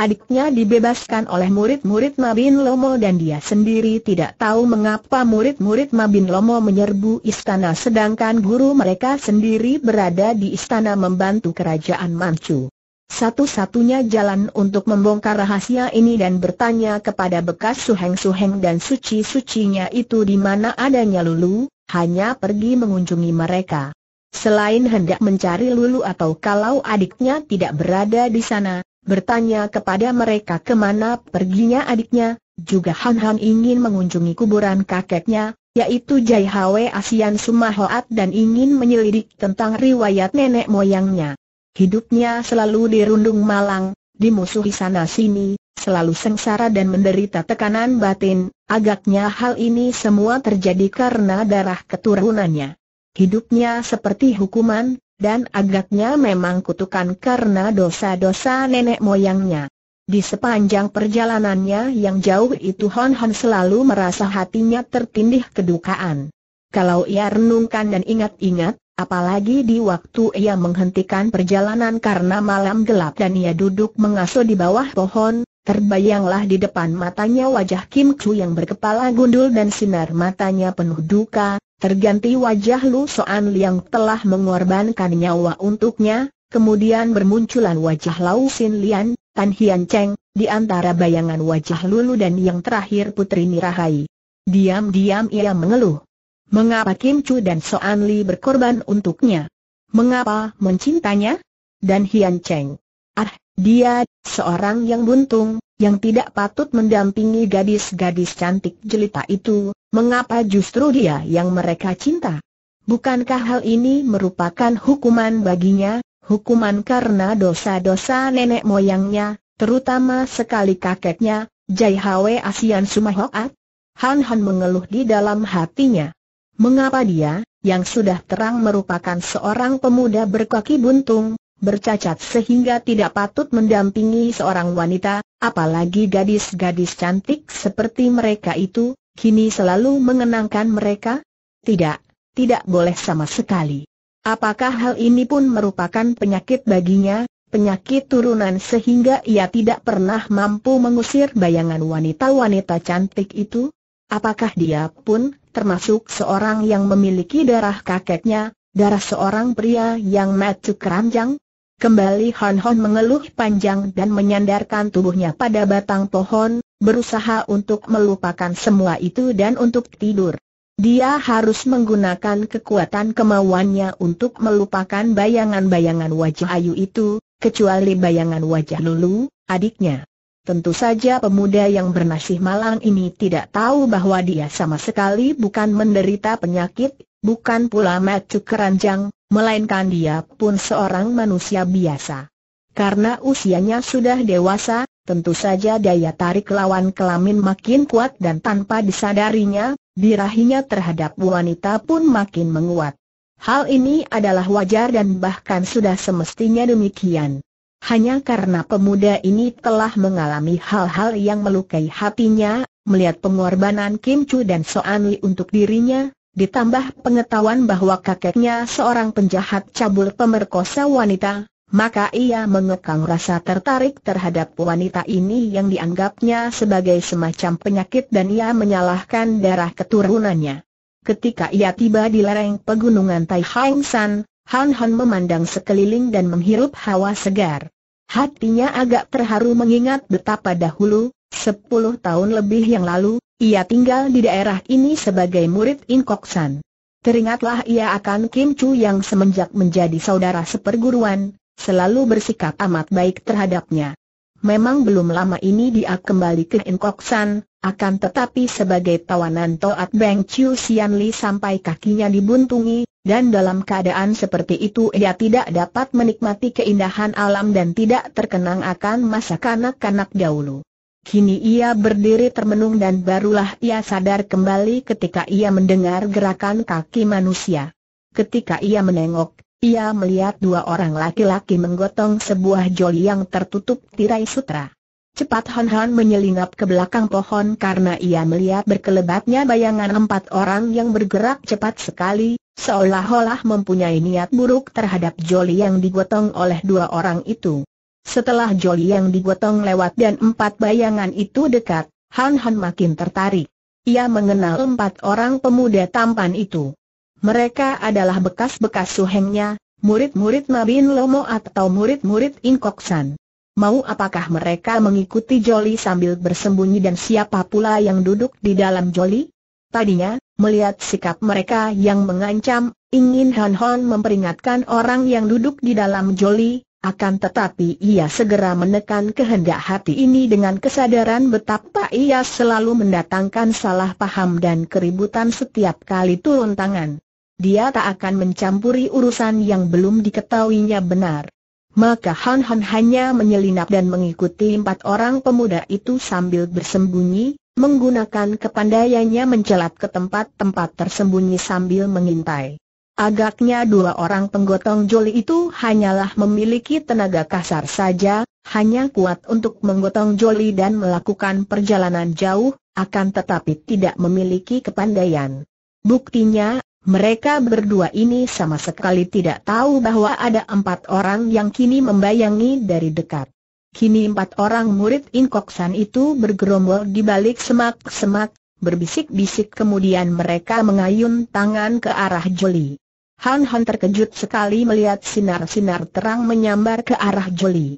Adiknya dibebaskan oleh murid-murid Mabin Lomo dan dia sendiri tidak tahu mengapa murid-murid Mabin Lomo menyerbu istana sedangkan guru mereka sendiri berada di istana membantu kerajaan Manchu. Satu-satunya jalan untuk membongkar rahasia ini dan bertanya kepada bekas suheng-suheng dan suci-sucinya itu di mana adanya Lulu, hanya pergi mengunjungi mereka. Selain hendak mencari Lulu atau kalau adiknya tidak berada di sana, bertanya kepada mereka kemana perginya adiknya, juga Han Han ingin mengunjungi kuburan kakeknya, yaitu Jai Hwe Asian Sumahoat dan ingin menyelidik tentang riwayat nenek moyangnya. Hidupnya selalu dirundung malang, dimusuhi sana-sini, selalu sengsara dan menderita tekanan batin, agaknya hal ini semua terjadi karena darah keturunannya. Hidupnya seperti hukuman, dan agaknya memang kutukan karena dosa-dosa nenek moyangnya. Di sepanjang perjalanannya yang jauh itu Hon Hon selalu merasa hatinya tertindih kedukaan. Kalau ia renungkan dan ingat-ingat, Apalagi di waktu ia menghentikan perjalanan karena malam gelap dan ia duduk mengasuh di bawah pohon, terbayanglah di depan matanya wajah Kim Chu yang berkepala gundul dan sinar matanya penuh duka, terganti wajah Lu Soan yang telah mengorbankan nyawa untuknya, kemudian bermunculan wajah Lau Sin Lian, Tan Hian Cheng, di antara bayangan wajah Lulu dan yang terakhir Putri Nirahai. Diam-diam ia mengeluh. Mengapa Kim Chu dan Soan Li berkorban untuknya? Mengapa mencintanya? Dan Hian Cheng. Ah, dia, seorang yang buntung, yang tidak patut mendampingi gadis-gadis cantik jelita itu, mengapa justru dia yang mereka cinta? Bukankah hal ini merupakan hukuman baginya, hukuman karena dosa-dosa nenek moyangnya, terutama sekali kakeknya, Jai Hwe Asian Sumahokat? Ah, Han Han mengeluh di dalam hatinya. Mengapa dia, yang sudah terang merupakan seorang pemuda berkaki buntung, bercacat sehingga tidak patut mendampingi seorang wanita, apalagi gadis-gadis cantik seperti mereka itu, kini selalu mengenangkan mereka? Tidak, tidak boleh sama sekali. Apakah hal ini pun merupakan penyakit baginya, penyakit turunan sehingga ia tidak pernah mampu mengusir bayangan wanita-wanita cantik itu? Apakah dia pun termasuk seorang yang memiliki darah kakeknya, darah seorang pria yang matu keranjang? Kembali Hon Hon mengeluh panjang dan menyandarkan tubuhnya pada batang pohon, berusaha untuk melupakan semua itu dan untuk tidur. Dia harus menggunakan kekuatan kemauannya untuk melupakan bayangan-bayangan wajah Ayu itu, kecuali bayangan wajah Lulu, adiknya. Tentu saja pemuda yang bernasih malang ini tidak tahu bahwa dia sama sekali bukan menderita penyakit, bukan pula macu keranjang, melainkan dia pun seorang manusia biasa. Karena usianya sudah dewasa, tentu saja daya tarik lawan kelamin makin kuat dan tanpa disadarinya, birahinya terhadap wanita pun makin menguat. Hal ini adalah wajar dan bahkan sudah semestinya demikian. Hanya karena pemuda ini telah mengalami hal-hal yang melukai hatinya, melihat pengorbanan Kim Chu dan So An Li untuk dirinya, ditambah pengetahuan bahwa kakeknya seorang penjahat cabul pemerkosa wanita, maka ia mengekang rasa tertarik terhadap wanita ini yang dianggapnya sebagai semacam penyakit dan ia menyalahkan darah keturunannya. Ketika ia tiba di lereng pegunungan Tai Hang San, Han Han memandang sekeliling dan menghirup hawa segar. Hatinya agak terharu mengingat betapa dahulu, sepuluh tahun lebih yang lalu, ia tinggal di daerah ini sebagai murid In Kok San. Teringatlah ia akan Kim Chu yang semenjak menjadi saudara seperguruan, selalu bersikap amat baik terhadapnya. Memang belum lama ini dia kembali ke In Kok San, akan tetapi sebagai tawanan Toat Beng Chiu Sian Li sampai kakinya dibuntungi, dan dalam keadaan seperti itu ia tidak dapat menikmati keindahan alam dan tidak terkenang akan masa kanak-kanak dahulu. Kini ia berdiri termenung dan barulah ia sadar kembali ketika ia mendengar gerakan kaki manusia. Ketika ia menengok, ia melihat dua orang laki-laki menggotong sebuah joli yang tertutup tirai sutra. Cepat Han Han menyelinap ke belakang pohon karena ia melihat berkelebatnya bayangan empat orang yang bergerak cepat sekali, seolah-olah mempunyai niat buruk terhadap Jolly yang digotong oleh dua orang itu. Setelah Jolly yang digotong lewat dan empat bayangan itu dekat, Han Han makin tertarik. Ia mengenal empat orang pemuda tampan itu. Mereka adalah bekas-bekas suhengnya, murid-murid Mabin Lomo atau murid-murid Inkoksan mau apakah mereka mengikuti Jolly sambil bersembunyi dan siapa pula yang duduk di dalam Jolly? Tadinya, melihat sikap mereka yang mengancam, ingin Han Hon memperingatkan orang yang duduk di dalam Jolly, akan tetapi ia segera menekan kehendak hati ini dengan kesadaran betapa ia selalu mendatangkan salah paham dan keributan setiap kali turun tangan. Dia tak akan mencampuri urusan yang belum diketahuinya benar maka Han Han hanya menyelinap dan mengikuti empat orang pemuda itu sambil bersembunyi, menggunakan kepandaiannya mencelat ke tempat-tempat tersembunyi sambil mengintai. Agaknya dua orang penggotong joli itu hanyalah memiliki tenaga kasar saja, hanya kuat untuk menggotong joli dan melakukan perjalanan jauh, akan tetapi tidak memiliki kepandaian. Buktinya, mereka berdua ini sama sekali tidak tahu bahwa ada empat orang yang kini membayangi dari dekat. Kini empat orang murid Inkoksan itu bergerombol di balik semak-semak, berbisik-bisik kemudian mereka mengayun tangan ke arah Joli. Han Han terkejut sekali melihat sinar-sinar terang menyambar ke arah Joli.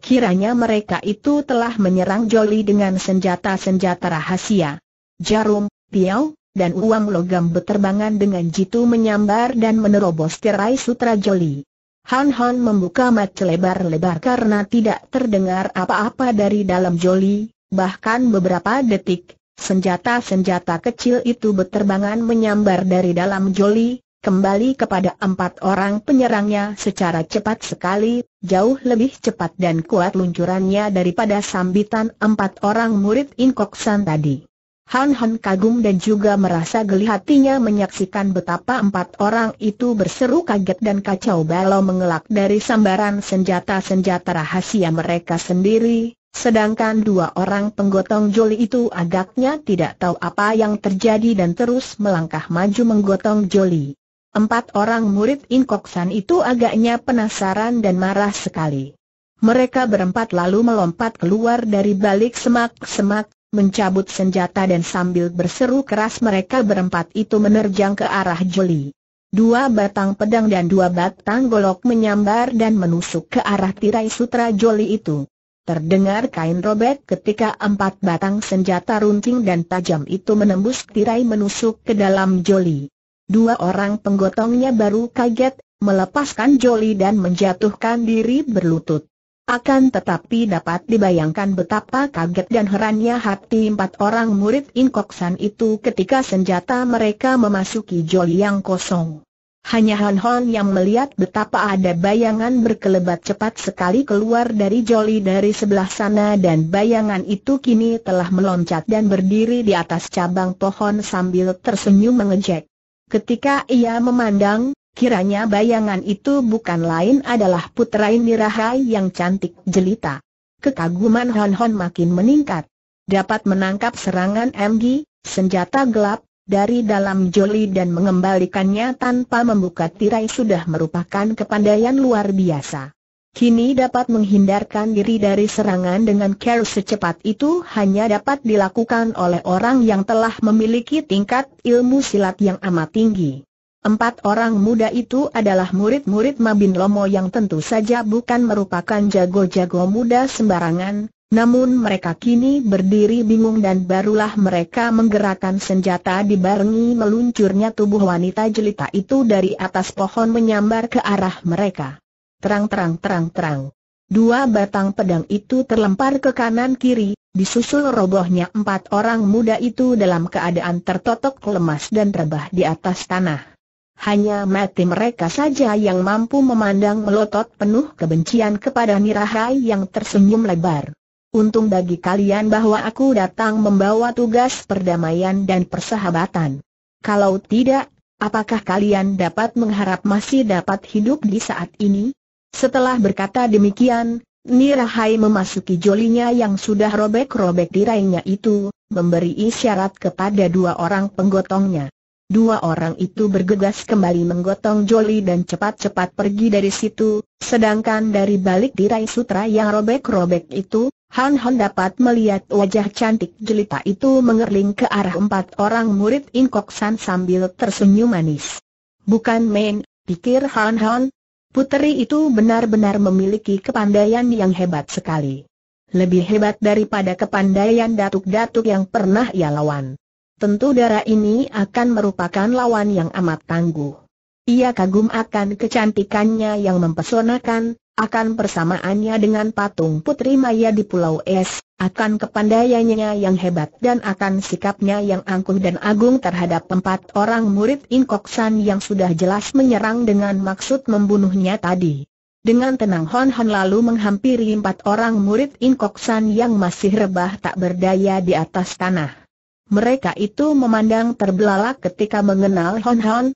Kiranya mereka itu telah menyerang Joli dengan senjata-senjata rahasia. Jarum, piau, dan uang logam beterbangan dengan jitu menyambar dan menerobos tirai sutra joli. Han Han membuka mata lebar-lebar karena tidak terdengar apa-apa dari dalam joli, bahkan beberapa detik, senjata-senjata kecil itu beterbangan menyambar dari dalam joli, kembali kepada empat orang penyerangnya secara cepat sekali, jauh lebih cepat dan kuat luncurannya daripada sambitan empat orang murid Inkoksan tadi. Han Han kagum dan juga merasa geli hatinya menyaksikan betapa empat orang itu berseru kaget dan kacau balau mengelak dari sambaran senjata-senjata rahasia mereka sendiri, sedangkan dua orang penggotong joli itu agaknya tidak tahu apa yang terjadi dan terus melangkah maju menggotong joli. Empat orang murid Inkoksan itu agaknya penasaran dan marah sekali. Mereka berempat lalu melompat keluar dari balik semak-semak, Mencabut senjata dan sambil berseru keras mereka berempat itu menerjang ke arah Juli. Dua batang pedang dan dua batang golok menyambar dan menusuk ke arah tirai sutra Joli itu. Terdengar kain robek ketika empat batang senjata runcing dan tajam itu menembus tirai menusuk ke dalam Joli. Dua orang penggotongnya baru kaget, melepaskan Joli dan menjatuhkan diri berlutut. Akan tetapi dapat dibayangkan betapa kaget dan herannya hati empat orang murid Inkoksan itu ketika senjata mereka memasuki joli yang kosong. Hanya Han Hon yang melihat betapa ada bayangan berkelebat cepat sekali keluar dari joli dari sebelah sana dan bayangan itu kini telah meloncat dan berdiri di atas cabang pohon sambil tersenyum mengejek. Ketika ia memandang, Kiranya bayangan itu bukan lain adalah putra Indiraha yang cantik jelita. Kekaguman Hon Hon makin meningkat. Dapat menangkap serangan MG, senjata gelap, dari dalam joli dan mengembalikannya tanpa membuka tirai sudah merupakan kepandaian luar biasa. Kini dapat menghindarkan diri dari serangan dengan care secepat itu hanya dapat dilakukan oleh orang yang telah memiliki tingkat ilmu silat yang amat tinggi. Empat orang muda itu adalah murid-murid Mabin Lomo yang tentu saja bukan merupakan jago-jago muda sembarangan, namun mereka kini berdiri bingung dan barulah mereka menggerakkan senjata dibarengi meluncurnya tubuh wanita jelita itu dari atas pohon menyambar ke arah mereka. Terang-terang-terang-terang. Dua batang pedang itu terlempar ke kanan-kiri, Disusul robohnya empat orang muda itu dalam keadaan tertotok lemas dan rebah di atas tanah hanya mati mereka saja yang mampu memandang melotot penuh kebencian kepada Nirahai yang tersenyum lebar. Untung bagi kalian bahwa aku datang membawa tugas perdamaian dan persahabatan. Kalau tidak, apakah kalian dapat mengharap masih dapat hidup di saat ini? Setelah berkata demikian, Nirahai memasuki jolinya yang sudah robek-robek tirainya itu, memberi isyarat kepada dua orang penggotongnya. Dua orang itu bergegas kembali menggotong Joli dan cepat-cepat pergi dari situ, sedangkan dari balik tirai sutra yang robek-robek itu, Han Han dapat melihat wajah cantik jelita itu mengerling ke arah empat orang murid Inkok San sambil tersenyum manis. Bukan main, pikir Han Han. Puteri itu benar-benar memiliki kepandaian yang hebat sekali. Lebih hebat daripada kepandaian datuk-datuk yang pernah ia lawan tentu darah ini akan merupakan lawan yang amat tangguh. Ia kagum akan kecantikannya yang mempesonakan, akan persamaannya dengan patung Putri Maya di Pulau Es, akan kepandaiannya yang hebat dan akan sikapnya yang angkuh dan agung terhadap empat orang murid Inkoksan yang sudah jelas menyerang dengan maksud membunuhnya tadi. Dengan tenang Hon Hon lalu menghampiri empat orang murid Inkoksan yang masih rebah tak berdaya di atas tanah mereka itu memandang terbelalak ketika mengenal Hon Hon.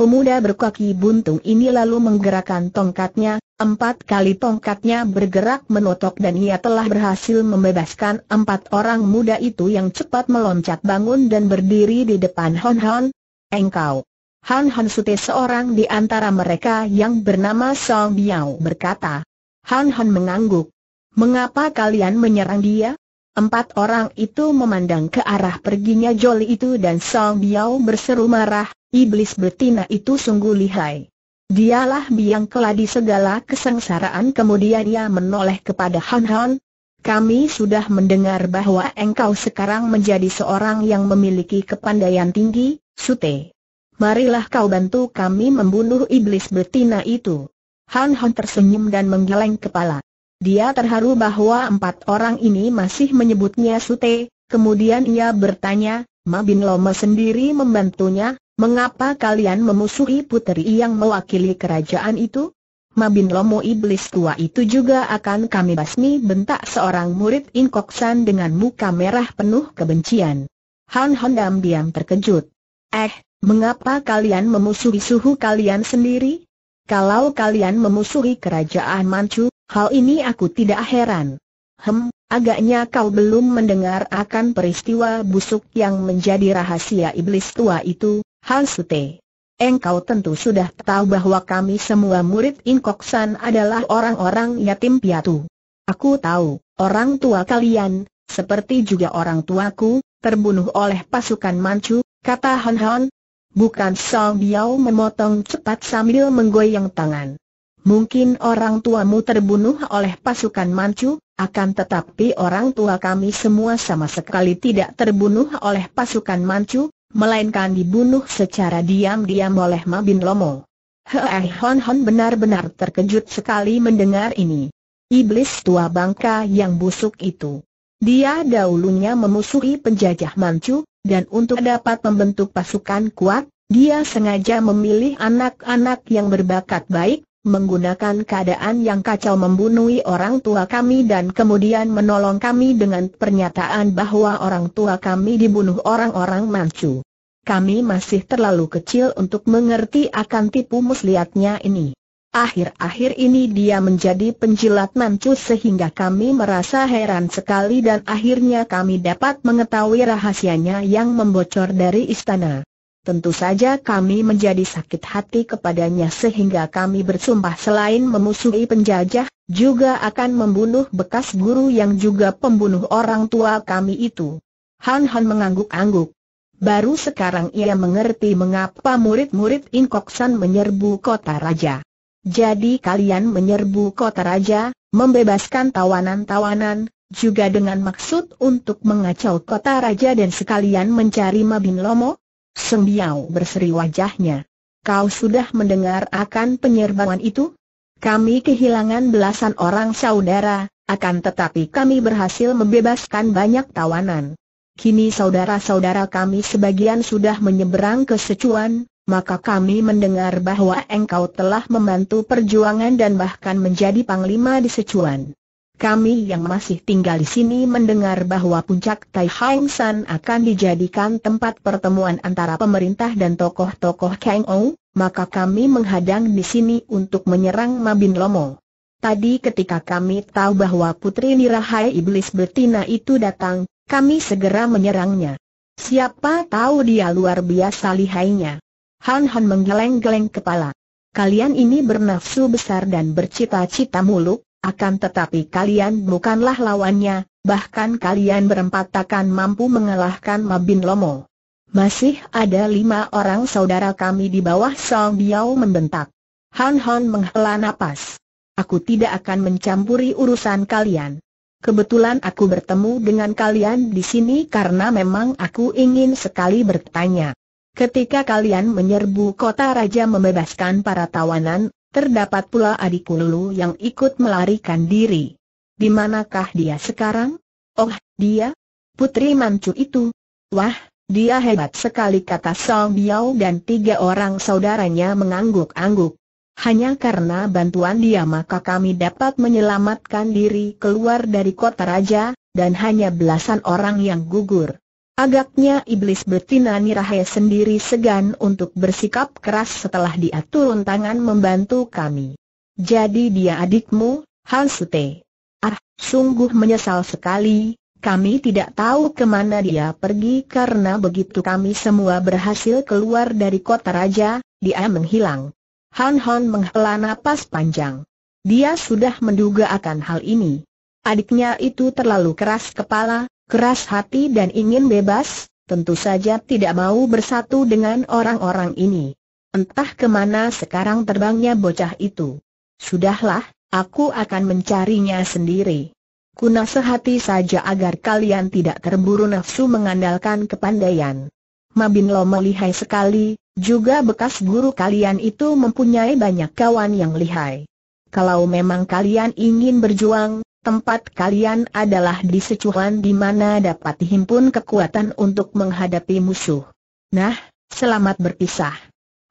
Pemuda berkaki buntung ini lalu menggerakkan tongkatnya, empat kali tongkatnya bergerak menotok dan ia telah berhasil membebaskan empat orang muda itu yang cepat meloncat bangun dan berdiri di depan Hon Hon. Engkau! Han Han Sute seorang di antara mereka yang bernama Song Biao berkata. Han Han mengangguk. Mengapa kalian menyerang dia? Empat orang itu memandang ke arah perginya Joli itu dan Song Biao berseru marah, iblis betina itu sungguh lihai. Dialah biang keladi segala kesengsaraan kemudian ia menoleh kepada Han Han. Kami sudah mendengar bahwa engkau sekarang menjadi seorang yang memiliki kepandaian tinggi, Sute. Marilah kau bantu kami membunuh iblis betina itu. Han Han tersenyum dan menggeleng kepala. Dia terharu bahwa empat orang ini masih menyebutnya Sute, kemudian ia bertanya, Mabin Loma sendiri membantunya, mengapa kalian memusuhi puteri yang mewakili kerajaan itu? Mabin Lomo iblis tua itu juga akan kami basmi bentak seorang murid Inkoksan dengan muka merah penuh kebencian. Han Hondam diam terkejut. Eh, mengapa kalian memusuhi suhu kalian sendiri? Kalau kalian memusuhi kerajaan Manchu, hal ini aku tidak heran. Hem, agaknya kau belum mendengar akan peristiwa busuk yang menjadi rahasia iblis tua itu, Han Sute. Engkau tentu sudah tahu bahwa kami semua murid Inkoksan adalah orang-orang yatim piatu. Aku tahu, orang tua kalian, seperti juga orang tuaku, terbunuh oleh pasukan Manchu, kata Han Han, Bukan Song Biao memotong cepat sambil menggoyang tangan. Mungkin orang tuamu terbunuh oleh pasukan Manchu, akan tetapi orang tua kami semua sama sekali tidak terbunuh oleh pasukan Manchu, melainkan dibunuh secara diam-diam oleh Mabin Lomo. Hei Hon Hon benar-benar terkejut sekali mendengar ini. Iblis tua bangka yang busuk itu. Dia dahulunya memusuhi penjajah Manchu, dan untuk dapat membentuk pasukan kuat, dia sengaja memilih anak-anak yang berbakat baik, menggunakan keadaan yang kacau membunuh orang tua kami dan kemudian menolong kami dengan pernyataan bahwa orang tua kami dibunuh orang-orang Manchu. Kami masih terlalu kecil untuk mengerti akan tipu muslihatnya ini. Akhir-akhir ini dia menjadi penjilat mancu sehingga kami merasa heran sekali dan akhirnya kami dapat mengetahui rahasianya yang membocor dari istana. Tentu saja kami menjadi sakit hati kepadanya sehingga kami bersumpah selain memusuhi penjajah, juga akan membunuh bekas guru yang juga pembunuh orang tua kami itu. Han Han mengangguk-angguk. Baru sekarang ia mengerti mengapa murid-murid Inkoksan menyerbu kota raja. Jadi kalian menyerbu kota raja, membebaskan tawanan-tawanan, juga dengan maksud untuk mengacau kota raja dan sekalian mencari Mabin Lomo? Sembiau berseri wajahnya. Kau sudah mendengar akan penyerbuan itu? Kami kehilangan belasan orang saudara, akan tetapi kami berhasil membebaskan banyak tawanan. Kini saudara-saudara kami sebagian sudah menyeberang ke Secuan, maka kami mendengar bahwa engkau telah membantu perjuangan dan bahkan menjadi panglima di Sichuan. Kami yang masih tinggal di sini mendengar bahwa puncak Tai Hang San akan dijadikan tempat pertemuan antara pemerintah dan tokoh-tokoh Kang Ou, maka kami menghadang di sini untuk menyerang Mabin Lomo. Tadi ketika kami tahu bahwa putri nirahai iblis betina itu datang, kami segera menyerangnya. Siapa tahu dia luar biasa lihainya. Han Han menggeleng-geleng kepala. Kalian ini bernafsu besar dan bercita-cita muluk, akan tetapi kalian bukanlah lawannya, bahkan kalian berempat takkan mampu mengalahkan Mabin Lomo. Masih ada lima orang saudara kami di bawah Song Biao membentak. Han Han menghela napas. Aku tidak akan mencampuri urusan kalian. Kebetulan aku bertemu dengan kalian di sini karena memang aku ingin sekali bertanya. Ketika kalian menyerbu kota raja membebaskan para tawanan, terdapat pula adik Lulu yang ikut melarikan diri. Di manakah dia sekarang? Oh, dia? Putri Mancu itu. Wah, dia hebat sekali kata Song Biao dan tiga orang saudaranya mengangguk-angguk. Hanya karena bantuan dia maka kami dapat menyelamatkan diri keluar dari kota raja, dan hanya belasan orang yang gugur. Agaknya iblis betina Nirahe sendiri segan untuk bersikap keras setelah dia turun tangan membantu kami. Jadi dia adikmu, Hansute. Ah, sungguh menyesal sekali, kami tidak tahu kemana dia pergi karena begitu kami semua berhasil keluar dari kota raja, dia menghilang. Han Han menghela napas panjang. Dia sudah menduga akan hal ini. Adiknya itu terlalu keras kepala, keras hati dan ingin bebas, tentu saja tidak mau bersatu dengan orang-orang ini. Entah kemana sekarang terbangnya bocah itu. Sudahlah, aku akan mencarinya sendiri. Kuna sehati saja agar kalian tidak terburu nafsu mengandalkan kepandaian. Mabin Lo melihai sekali, juga bekas guru kalian itu mempunyai banyak kawan yang lihai. Kalau memang kalian ingin berjuang, Tempat kalian adalah di secuhan di mana dapat himpun kekuatan untuk menghadapi musuh. Nah, selamat berpisah.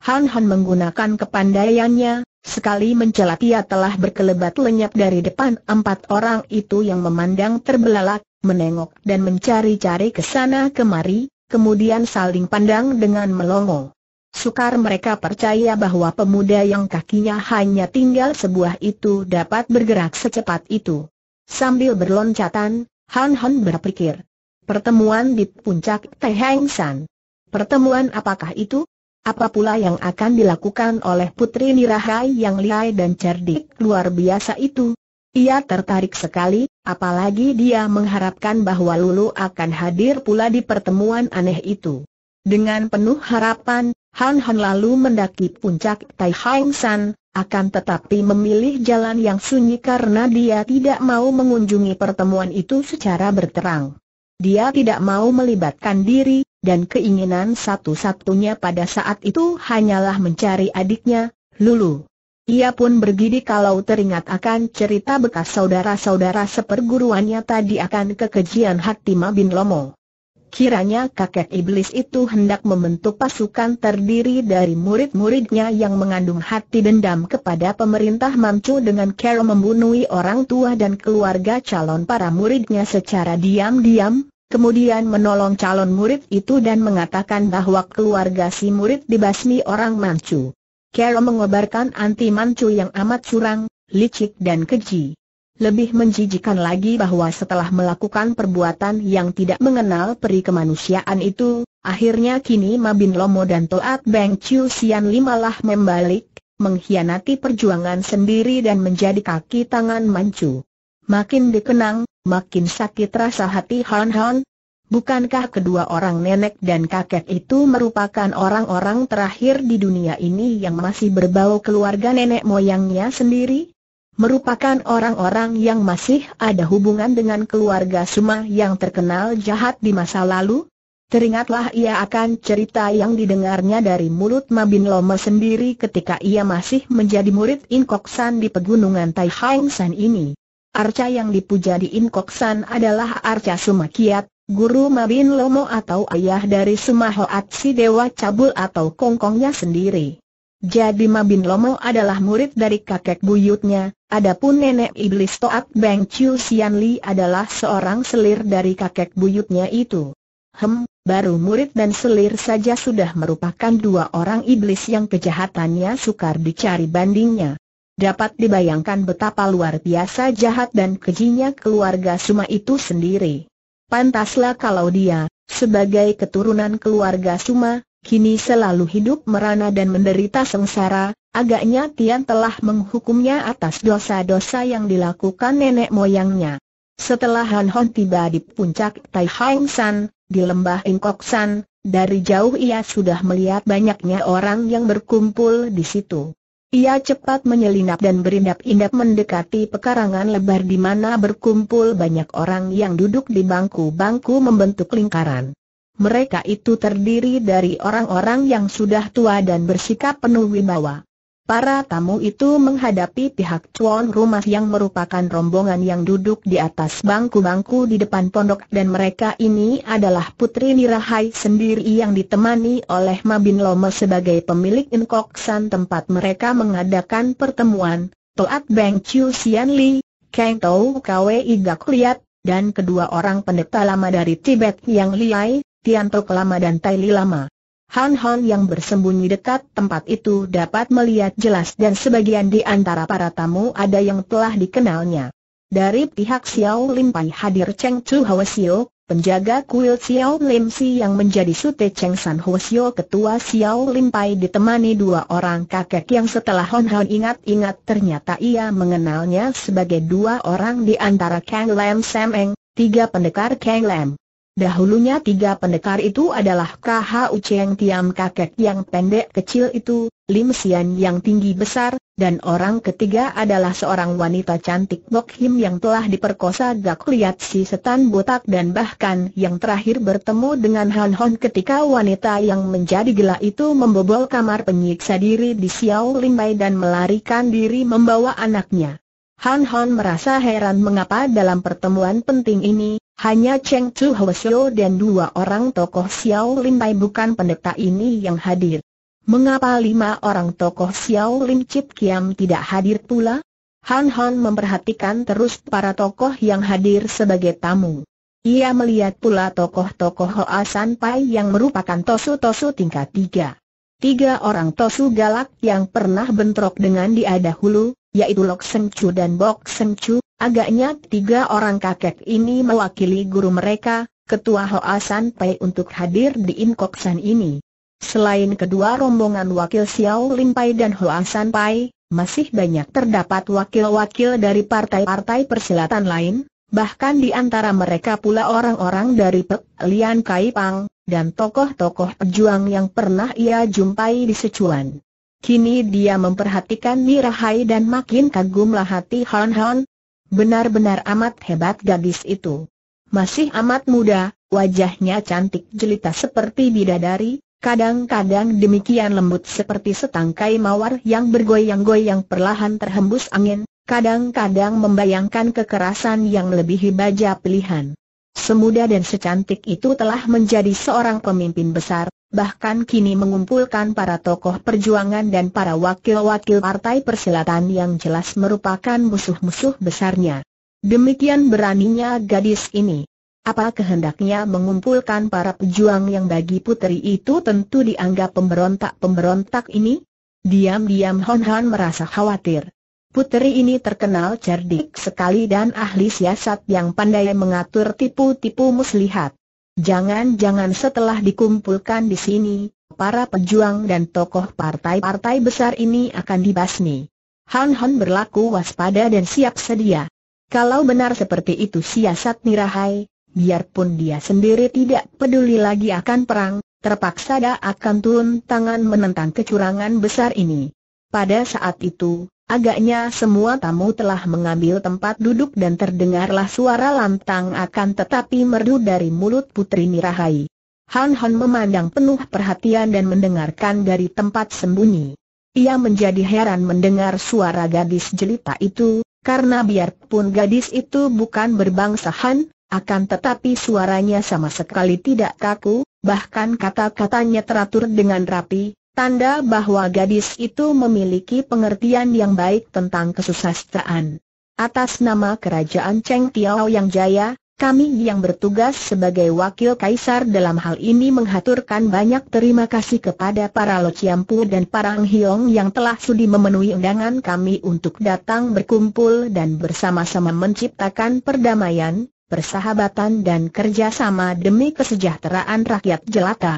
Han Han menggunakan kepandaiannya, sekali mencelat ia telah berkelebat lenyap dari depan empat orang itu yang memandang terbelalak, menengok dan mencari-cari ke sana kemari, kemudian saling pandang dengan melongo. Sukar mereka percaya bahwa pemuda yang kakinya hanya tinggal sebuah itu dapat bergerak secepat itu. Sambil berloncatan, Han Han berpikir. Pertemuan di puncak Teheng San. Pertemuan apakah itu? Apa pula yang akan dilakukan oleh putri Nirahai yang lihai dan cerdik luar biasa itu? Ia tertarik sekali, apalagi dia mengharapkan bahwa Lulu akan hadir pula di pertemuan aneh itu. Dengan penuh harapan, Han Han lalu mendaki puncak Tai Hang San, akan tetapi memilih jalan yang sunyi karena dia tidak mau mengunjungi pertemuan itu secara berterang. Dia tidak mau melibatkan diri, dan keinginan satu-satunya pada saat itu hanyalah mencari adiknya, Lulu. Ia pun bergidi kalau teringat akan cerita bekas saudara-saudara seperguruannya tadi akan kekejian hati bin Lomo. Kiranya kakek iblis itu hendak membentuk pasukan terdiri dari murid-muridnya yang mengandung hati dendam kepada pemerintah Mamcu dengan cara membunuh orang tua dan keluarga calon para muridnya secara diam-diam, kemudian menolong calon murid itu dan mengatakan bahwa keluarga si murid dibasmi orang Mamcu. Cara mengobarkan anti Mamcu yang amat curang, licik dan keji. Lebih menjijikan lagi bahwa setelah melakukan perbuatan yang tidak mengenal peri kemanusiaan itu, akhirnya kini Mabin Lomo dan Toat Beng Chiu Sian Limalah membalik, mengkhianati perjuangan sendiri dan menjadi kaki tangan Manchu. Makin dikenang, makin sakit rasa hati Han Han. Bukankah kedua orang nenek dan kakek itu merupakan orang-orang terakhir di dunia ini yang masih berbau keluarga nenek moyangnya sendiri? merupakan orang-orang yang masih ada hubungan dengan keluarga Suma yang terkenal jahat di masa lalu? Teringatlah ia akan cerita yang didengarnya dari mulut Mabin Loma sendiri ketika ia masih menjadi murid Inkoksan di pegunungan Tai Hang ini. Arca yang dipuja di Inkoksan adalah Arca Sumakiat, guru Mabin Lomo atau ayah dari Sumahoatsi Dewa Cabul atau kongkongnya sendiri. Jadi Mabin Lomo adalah murid dari kakek buyutnya, adapun nenek iblis Toat Beng Chiu Sian Li adalah seorang selir dari kakek buyutnya itu. Hem, baru murid dan selir saja sudah merupakan dua orang iblis yang kejahatannya sukar dicari bandingnya. Dapat dibayangkan betapa luar biasa jahat dan kejinya keluarga Suma itu sendiri. Pantaslah kalau dia, sebagai keturunan keluarga Suma, kini selalu hidup merana dan menderita sengsara, agaknya Tian telah menghukumnya atas dosa-dosa yang dilakukan nenek moyangnya. Setelah Han Hon tiba di puncak Tai Hang San, di lembah Ingkok San, dari jauh ia sudah melihat banyaknya orang yang berkumpul di situ. Ia cepat menyelinap dan berindap-indap mendekati pekarangan lebar di mana berkumpul banyak orang yang duduk di bangku-bangku membentuk lingkaran. Mereka itu terdiri dari orang-orang yang sudah tua dan bersikap penuh wibawa. Para tamu itu menghadapi pihak tuan rumah yang merupakan rombongan yang duduk di atas bangku-bangku di depan pondok dan mereka ini adalah Putri Nirahai sendiri yang ditemani oleh Mabin Lome sebagai pemilik inkoksan tempat mereka mengadakan pertemuan, Toat Beng Chiu Sian Li, Kang Tau Kwe Iga dan kedua orang pendeta lama dari Tibet yang Liai, Tian Tok lama dan Tai Li lama. Han Han yang bersembunyi dekat tempat itu dapat melihat jelas dan sebagian di antara para tamu ada yang telah dikenalnya. Dari pihak Xiao Lim Pai hadir Cheng Chu Hwa Xiao, penjaga kuil Xiao Lim Si yang menjadi sute Cheng San Hwa Xiao ketua Xiao Lim Pai ditemani dua orang kakek yang setelah Han Han ingat-ingat ternyata ia mengenalnya sebagai dua orang di antara Kang Lam Sam Eng, tiga pendekar Kang Lam. Dahulunya tiga pendekar itu adalah KHU Cheng Tiam kakek yang pendek kecil itu, Lim Sian yang tinggi besar, dan orang ketiga adalah seorang wanita cantik Bok Him yang telah diperkosa Gak Liat Si Setan Botak dan bahkan yang terakhir bertemu dengan Han Hon ketika wanita yang menjadi gila itu membobol kamar penyiksa diri di Xiao Bai dan melarikan diri membawa anaknya. Han Han merasa heran mengapa dalam pertemuan penting ini, hanya Cheng Chu Hwasyo dan dua orang tokoh Xiao Lim Pai bukan pendeta ini yang hadir. Mengapa lima orang tokoh Xiao Lim Chip Kiam tidak hadir pula? Han Han memperhatikan terus para tokoh yang hadir sebagai tamu. Ia melihat pula tokoh-tokoh Hoa San Pai yang merupakan tosu-tosu tingkat tiga. Tiga orang tosu galak yang pernah bentrok dengan dia dahulu, yaitu Lok Seng Chu dan Bok Seng Chu, agaknya tiga orang kakek ini mewakili guru mereka, Ketua Hoa San Pei untuk hadir di Kok San ini. Selain kedua rombongan wakil Xiao Lin Pai dan Hoa San Pai, masih banyak terdapat wakil-wakil dari partai-partai persilatan lain, bahkan di antara mereka pula orang-orang dari Pek Lian Kai Pang, dan tokoh-tokoh pejuang yang pernah ia jumpai di Sichuan. Kini dia memperhatikan Nirahai dan makin kagumlah hati Han Han. Benar-benar amat hebat gadis itu. Masih amat muda, wajahnya cantik jelita seperti bidadari, kadang-kadang demikian lembut seperti setangkai mawar yang bergoyang-goyang perlahan terhembus angin, kadang-kadang membayangkan kekerasan yang lebih baja pilihan. Semuda dan secantik itu telah menjadi seorang pemimpin besar, bahkan kini mengumpulkan para tokoh perjuangan dan para wakil-wakil partai persilatan yang jelas merupakan musuh-musuh besarnya. Demikian beraninya gadis ini. Apa kehendaknya mengumpulkan para pejuang yang bagi putri itu tentu dianggap pemberontak-pemberontak ini? Diam-diam Hon Han merasa khawatir. Putri ini terkenal cerdik sekali dan ahli siasat yang pandai mengatur tipu-tipu muslihat. Jangan-jangan setelah dikumpulkan di sini, para pejuang dan tokoh partai-partai besar ini akan dibasmi. Han Han berlaku waspada dan siap sedia. Kalau benar seperti itu siasat Nirahai, biarpun dia sendiri tidak peduli lagi akan perang, terpaksa dia akan turun tangan menentang kecurangan besar ini. Pada saat itu, Agaknya semua tamu telah mengambil tempat duduk dan terdengarlah suara lantang akan tetapi merdu dari mulut Putri Mirahai. Han Han memandang penuh perhatian dan mendengarkan dari tempat sembunyi. Ia menjadi heran mendengar suara gadis jelita itu, karena biarpun gadis itu bukan berbangsa Han, akan tetapi suaranya sama sekali tidak kaku, bahkan kata-katanya teratur dengan rapi, Tanda bahwa gadis itu memiliki pengertian yang baik tentang kesusastraan. Atas nama kerajaan Cheng Tiao yang jaya, kami yang bertugas sebagai wakil kaisar dalam hal ini menghaturkan banyak terima kasih kepada para Lo Chiampu dan para Ang Hiong yang telah sudi memenuhi undangan kami untuk datang berkumpul dan bersama-sama menciptakan perdamaian, persahabatan dan kerjasama demi kesejahteraan rakyat jelata.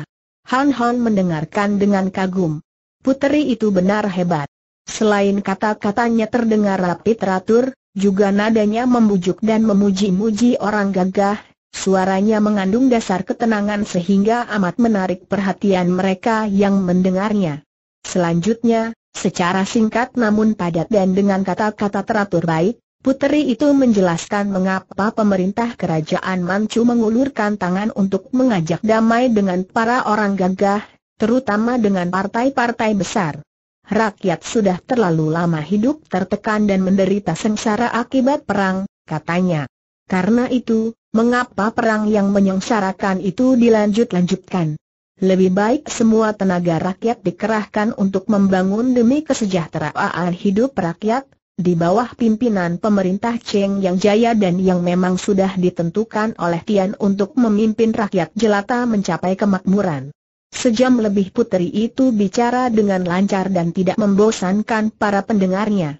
Han Hon mendengarkan dengan kagum. Puteri itu benar hebat. Selain kata-katanya terdengar rapi teratur, juga nadanya membujuk dan memuji-muji orang gagah, suaranya mengandung dasar ketenangan sehingga amat menarik perhatian mereka yang mendengarnya. Selanjutnya, secara singkat namun padat dan dengan kata-kata teratur baik, Puteri itu menjelaskan mengapa pemerintah kerajaan Manchu mengulurkan tangan untuk mengajak damai dengan para orang gagah, terutama dengan partai-partai besar. Rakyat sudah terlalu lama hidup tertekan dan menderita sengsara akibat perang, katanya. Karena itu, mengapa perang yang menyengsarakan itu dilanjut-lanjutkan? Lebih baik semua tenaga rakyat dikerahkan untuk membangun demi kesejahteraan hidup rakyat, di bawah pimpinan pemerintah Cheng Yang Jaya dan yang memang sudah ditentukan oleh Tian untuk memimpin rakyat jelata mencapai kemakmuran. Sejam lebih putri itu bicara dengan lancar dan tidak membosankan para pendengarnya.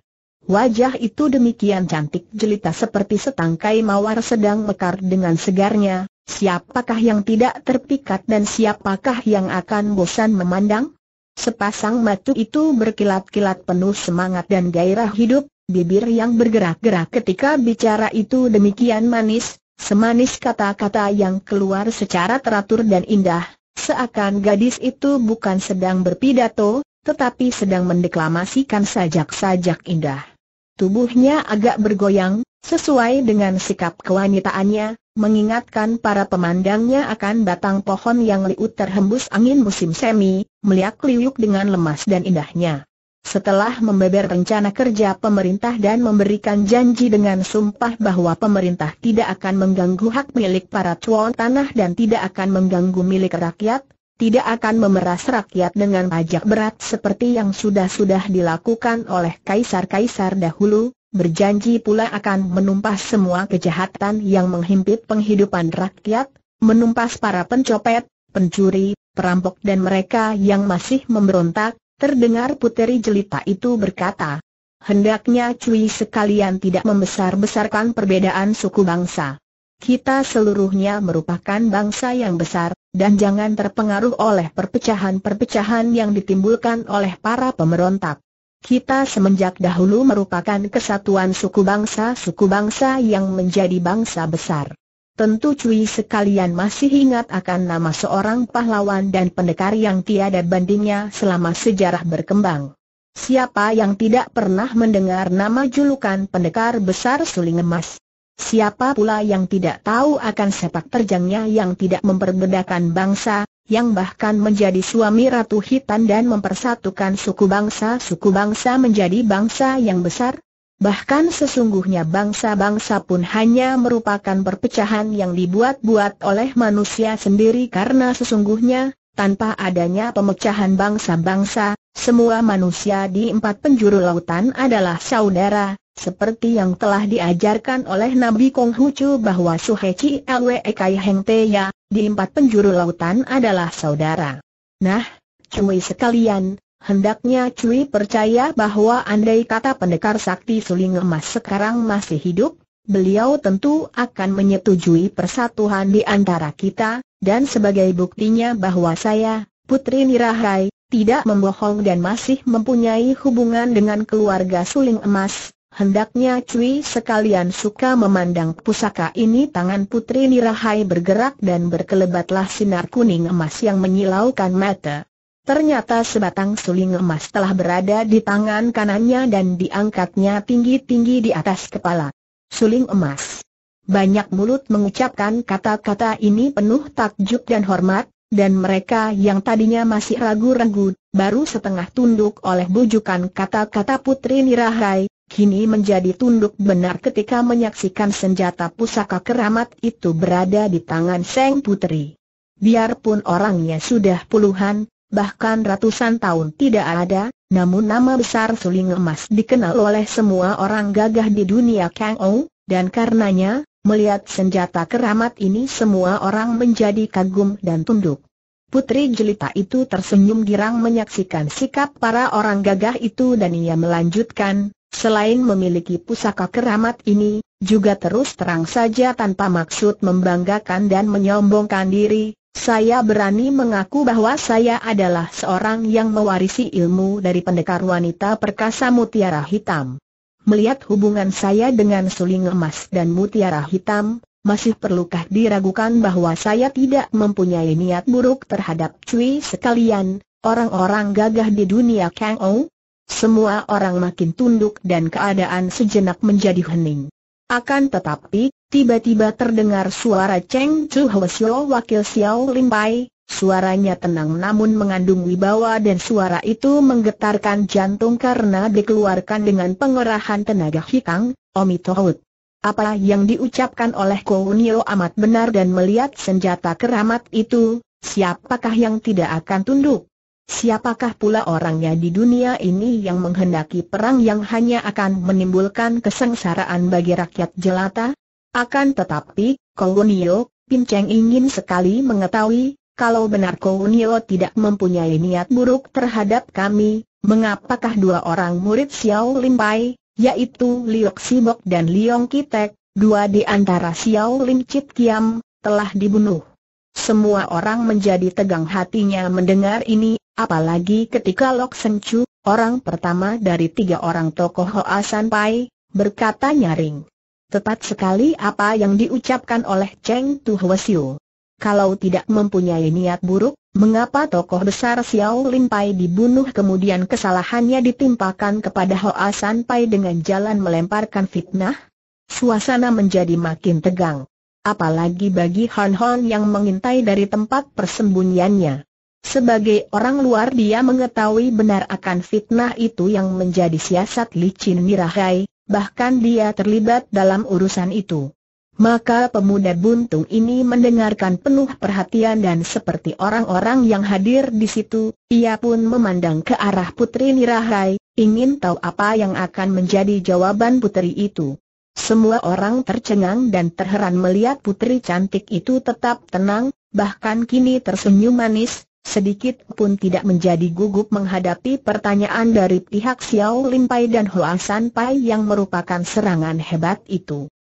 Wajah itu demikian cantik jelita seperti setangkai mawar sedang mekar dengan segarnya, siapakah yang tidak terpikat dan siapakah yang akan bosan memandang? Sepasang mata itu berkilat-kilat penuh semangat dan gairah hidup, bibir yang bergerak-gerak ketika bicara itu demikian manis, semanis kata-kata yang keluar secara teratur dan indah, seakan gadis itu bukan sedang berpidato, tetapi sedang mendeklamasikan sajak-sajak indah. Tubuhnya agak bergoyang, sesuai dengan sikap kewanitaannya, mengingatkan para pemandangnya akan batang pohon yang liut terhembus angin musim semi, meliak liuk dengan lemas dan indahnya. Setelah membeber rencana kerja pemerintah dan memberikan janji dengan sumpah bahwa pemerintah tidak akan mengganggu hak milik para cuan tanah dan tidak akan mengganggu milik rakyat, tidak akan memeras rakyat dengan pajak berat seperti yang sudah-sudah dilakukan oleh kaisar-kaisar dahulu, berjanji pula akan menumpas semua kejahatan yang menghimpit penghidupan rakyat, menumpas para pencopet, pencuri, perampok dan mereka yang masih memberontak, terdengar puteri jelita itu berkata. Hendaknya cuy sekalian tidak membesar-besarkan perbedaan suku bangsa. Kita seluruhnya merupakan bangsa yang besar, dan jangan terpengaruh oleh perpecahan-perpecahan yang ditimbulkan oleh para pemberontak. Kita semenjak dahulu merupakan kesatuan suku bangsa-suku bangsa yang menjadi bangsa besar. Tentu cuy sekalian masih ingat akan nama seorang pahlawan dan pendekar yang tiada bandingnya selama sejarah berkembang. Siapa yang tidak pernah mendengar nama julukan pendekar besar suling emas? Siapa pula yang tidak tahu akan sepak terjangnya yang tidak memperbedakan bangsa, yang bahkan menjadi suami Ratu Hitan dan mempersatukan suku bangsa-suku bangsa menjadi bangsa yang besar? Bahkan sesungguhnya bangsa-bangsa pun hanya merupakan perpecahan yang dibuat-buat oleh manusia sendiri karena sesungguhnya, tanpa adanya pemecahan bangsa-bangsa, semua manusia di empat penjuru lautan adalah saudara, seperti yang telah diajarkan oleh Nabi Konghucu bahwa Suheci Lwe Kai Heng Te ya, di empat penjuru lautan adalah saudara. Nah, cuy sekalian, hendaknya cuy percaya bahwa andai kata pendekar sakti suling emas sekarang masih hidup, beliau tentu akan menyetujui persatuan di antara kita, dan sebagai buktinya bahwa saya, Putri Nirahai, tidak membohong dan masih mempunyai hubungan dengan keluarga suling emas, Hendaknya Cui sekalian suka memandang pusaka ini tangan putri Nirahai bergerak dan berkelebatlah sinar kuning emas yang menyilaukan mata. Ternyata sebatang suling emas telah berada di tangan kanannya dan diangkatnya tinggi-tinggi di atas kepala. Suling emas. Banyak mulut mengucapkan kata-kata ini penuh takjub dan hormat, dan mereka yang tadinya masih ragu-ragu, baru setengah tunduk oleh bujukan kata-kata Putri Nirahai, kini menjadi tunduk benar ketika menyaksikan senjata pusaka keramat itu berada di tangan Seng Putri. Biarpun orangnya sudah puluhan, bahkan ratusan tahun tidak ada, namun nama besar suling emas dikenal oleh semua orang gagah di dunia Kang Ou, dan karenanya, melihat senjata keramat ini semua orang menjadi kagum dan tunduk. Putri jelita itu tersenyum girang menyaksikan sikap para orang gagah itu dan ia melanjutkan, Selain memiliki pusaka keramat ini, juga terus terang saja tanpa maksud membanggakan dan menyombongkan diri, saya berani mengaku bahwa saya adalah seorang yang mewarisi ilmu dari pendekar wanita perkasa mutiara hitam. Melihat hubungan saya dengan suling emas dan mutiara hitam, masih perlukah diragukan bahwa saya tidak mempunyai niat buruk terhadap Cui sekalian, orang-orang gagah di dunia Kang Ou? Semua orang makin tunduk dan keadaan sejenak menjadi hening. Akan tetapi, tiba-tiba terdengar suara Cheng Chu wakil Xiao Lim Pai, suaranya tenang namun mengandung wibawa dan suara itu menggetarkan jantung karena dikeluarkan dengan pengerahan tenaga hikang, hitam, Tohut. Apa yang diucapkan oleh Kounio amat benar dan melihat senjata keramat itu, siapakah yang tidak akan tunduk? Siapakah pula orangnya di dunia ini yang menghendaki perang yang hanya akan menimbulkan kesengsaraan bagi rakyat jelata? Akan tetapi, Pin Pinceng ingin sekali mengetahui, kalau benar Kowunio tidak mempunyai niat buruk terhadap kami, mengapakah dua orang murid Xiao Pai, yaitu Liok Sibok dan Liong Kitek, dua di antara Xiao Lim Chit Kiam, telah dibunuh? Semua orang menjadi tegang hatinya mendengar ini, apalagi ketika Lok Sen orang pertama dari tiga orang tokoh Hoa San Pai, berkata nyaring. Tepat sekali apa yang diucapkan oleh Cheng Tu Hwesiu. Kalau tidak mempunyai niat buruk, mengapa tokoh besar Xiao Lin Pai dibunuh kemudian kesalahannya ditimpakan kepada Hoa San Pai dengan jalan melemparkan fitnah? Suasana menjadi makin tegang apalagi bagi Han Hon yang mengintai dari tempat persembunyiannya. Sebagai orang luar dia mengetahui benar akan fitnah itu yang menjadi siasat licin Mirahai, bahkan dia terlibat dalam urusan itu. Maka pemuda buntung ini mendengarkan penuh perhatian dan seperti orang-orang yang hadir di situ, ia pun memandang ke arah Putri Nirahai, ingin tahu apa yang akan menjadi jawaban putri itu. Semua orang tercengang dan terheran melihat putri cantik itu tetap tenang, bahkan kini tersenyum manis, sedikit pun tidak menjadi gugup menghadapi pertanyaan dari pihak Xiao Limpai dan Hoa San yang merupakan serangan hebat itu.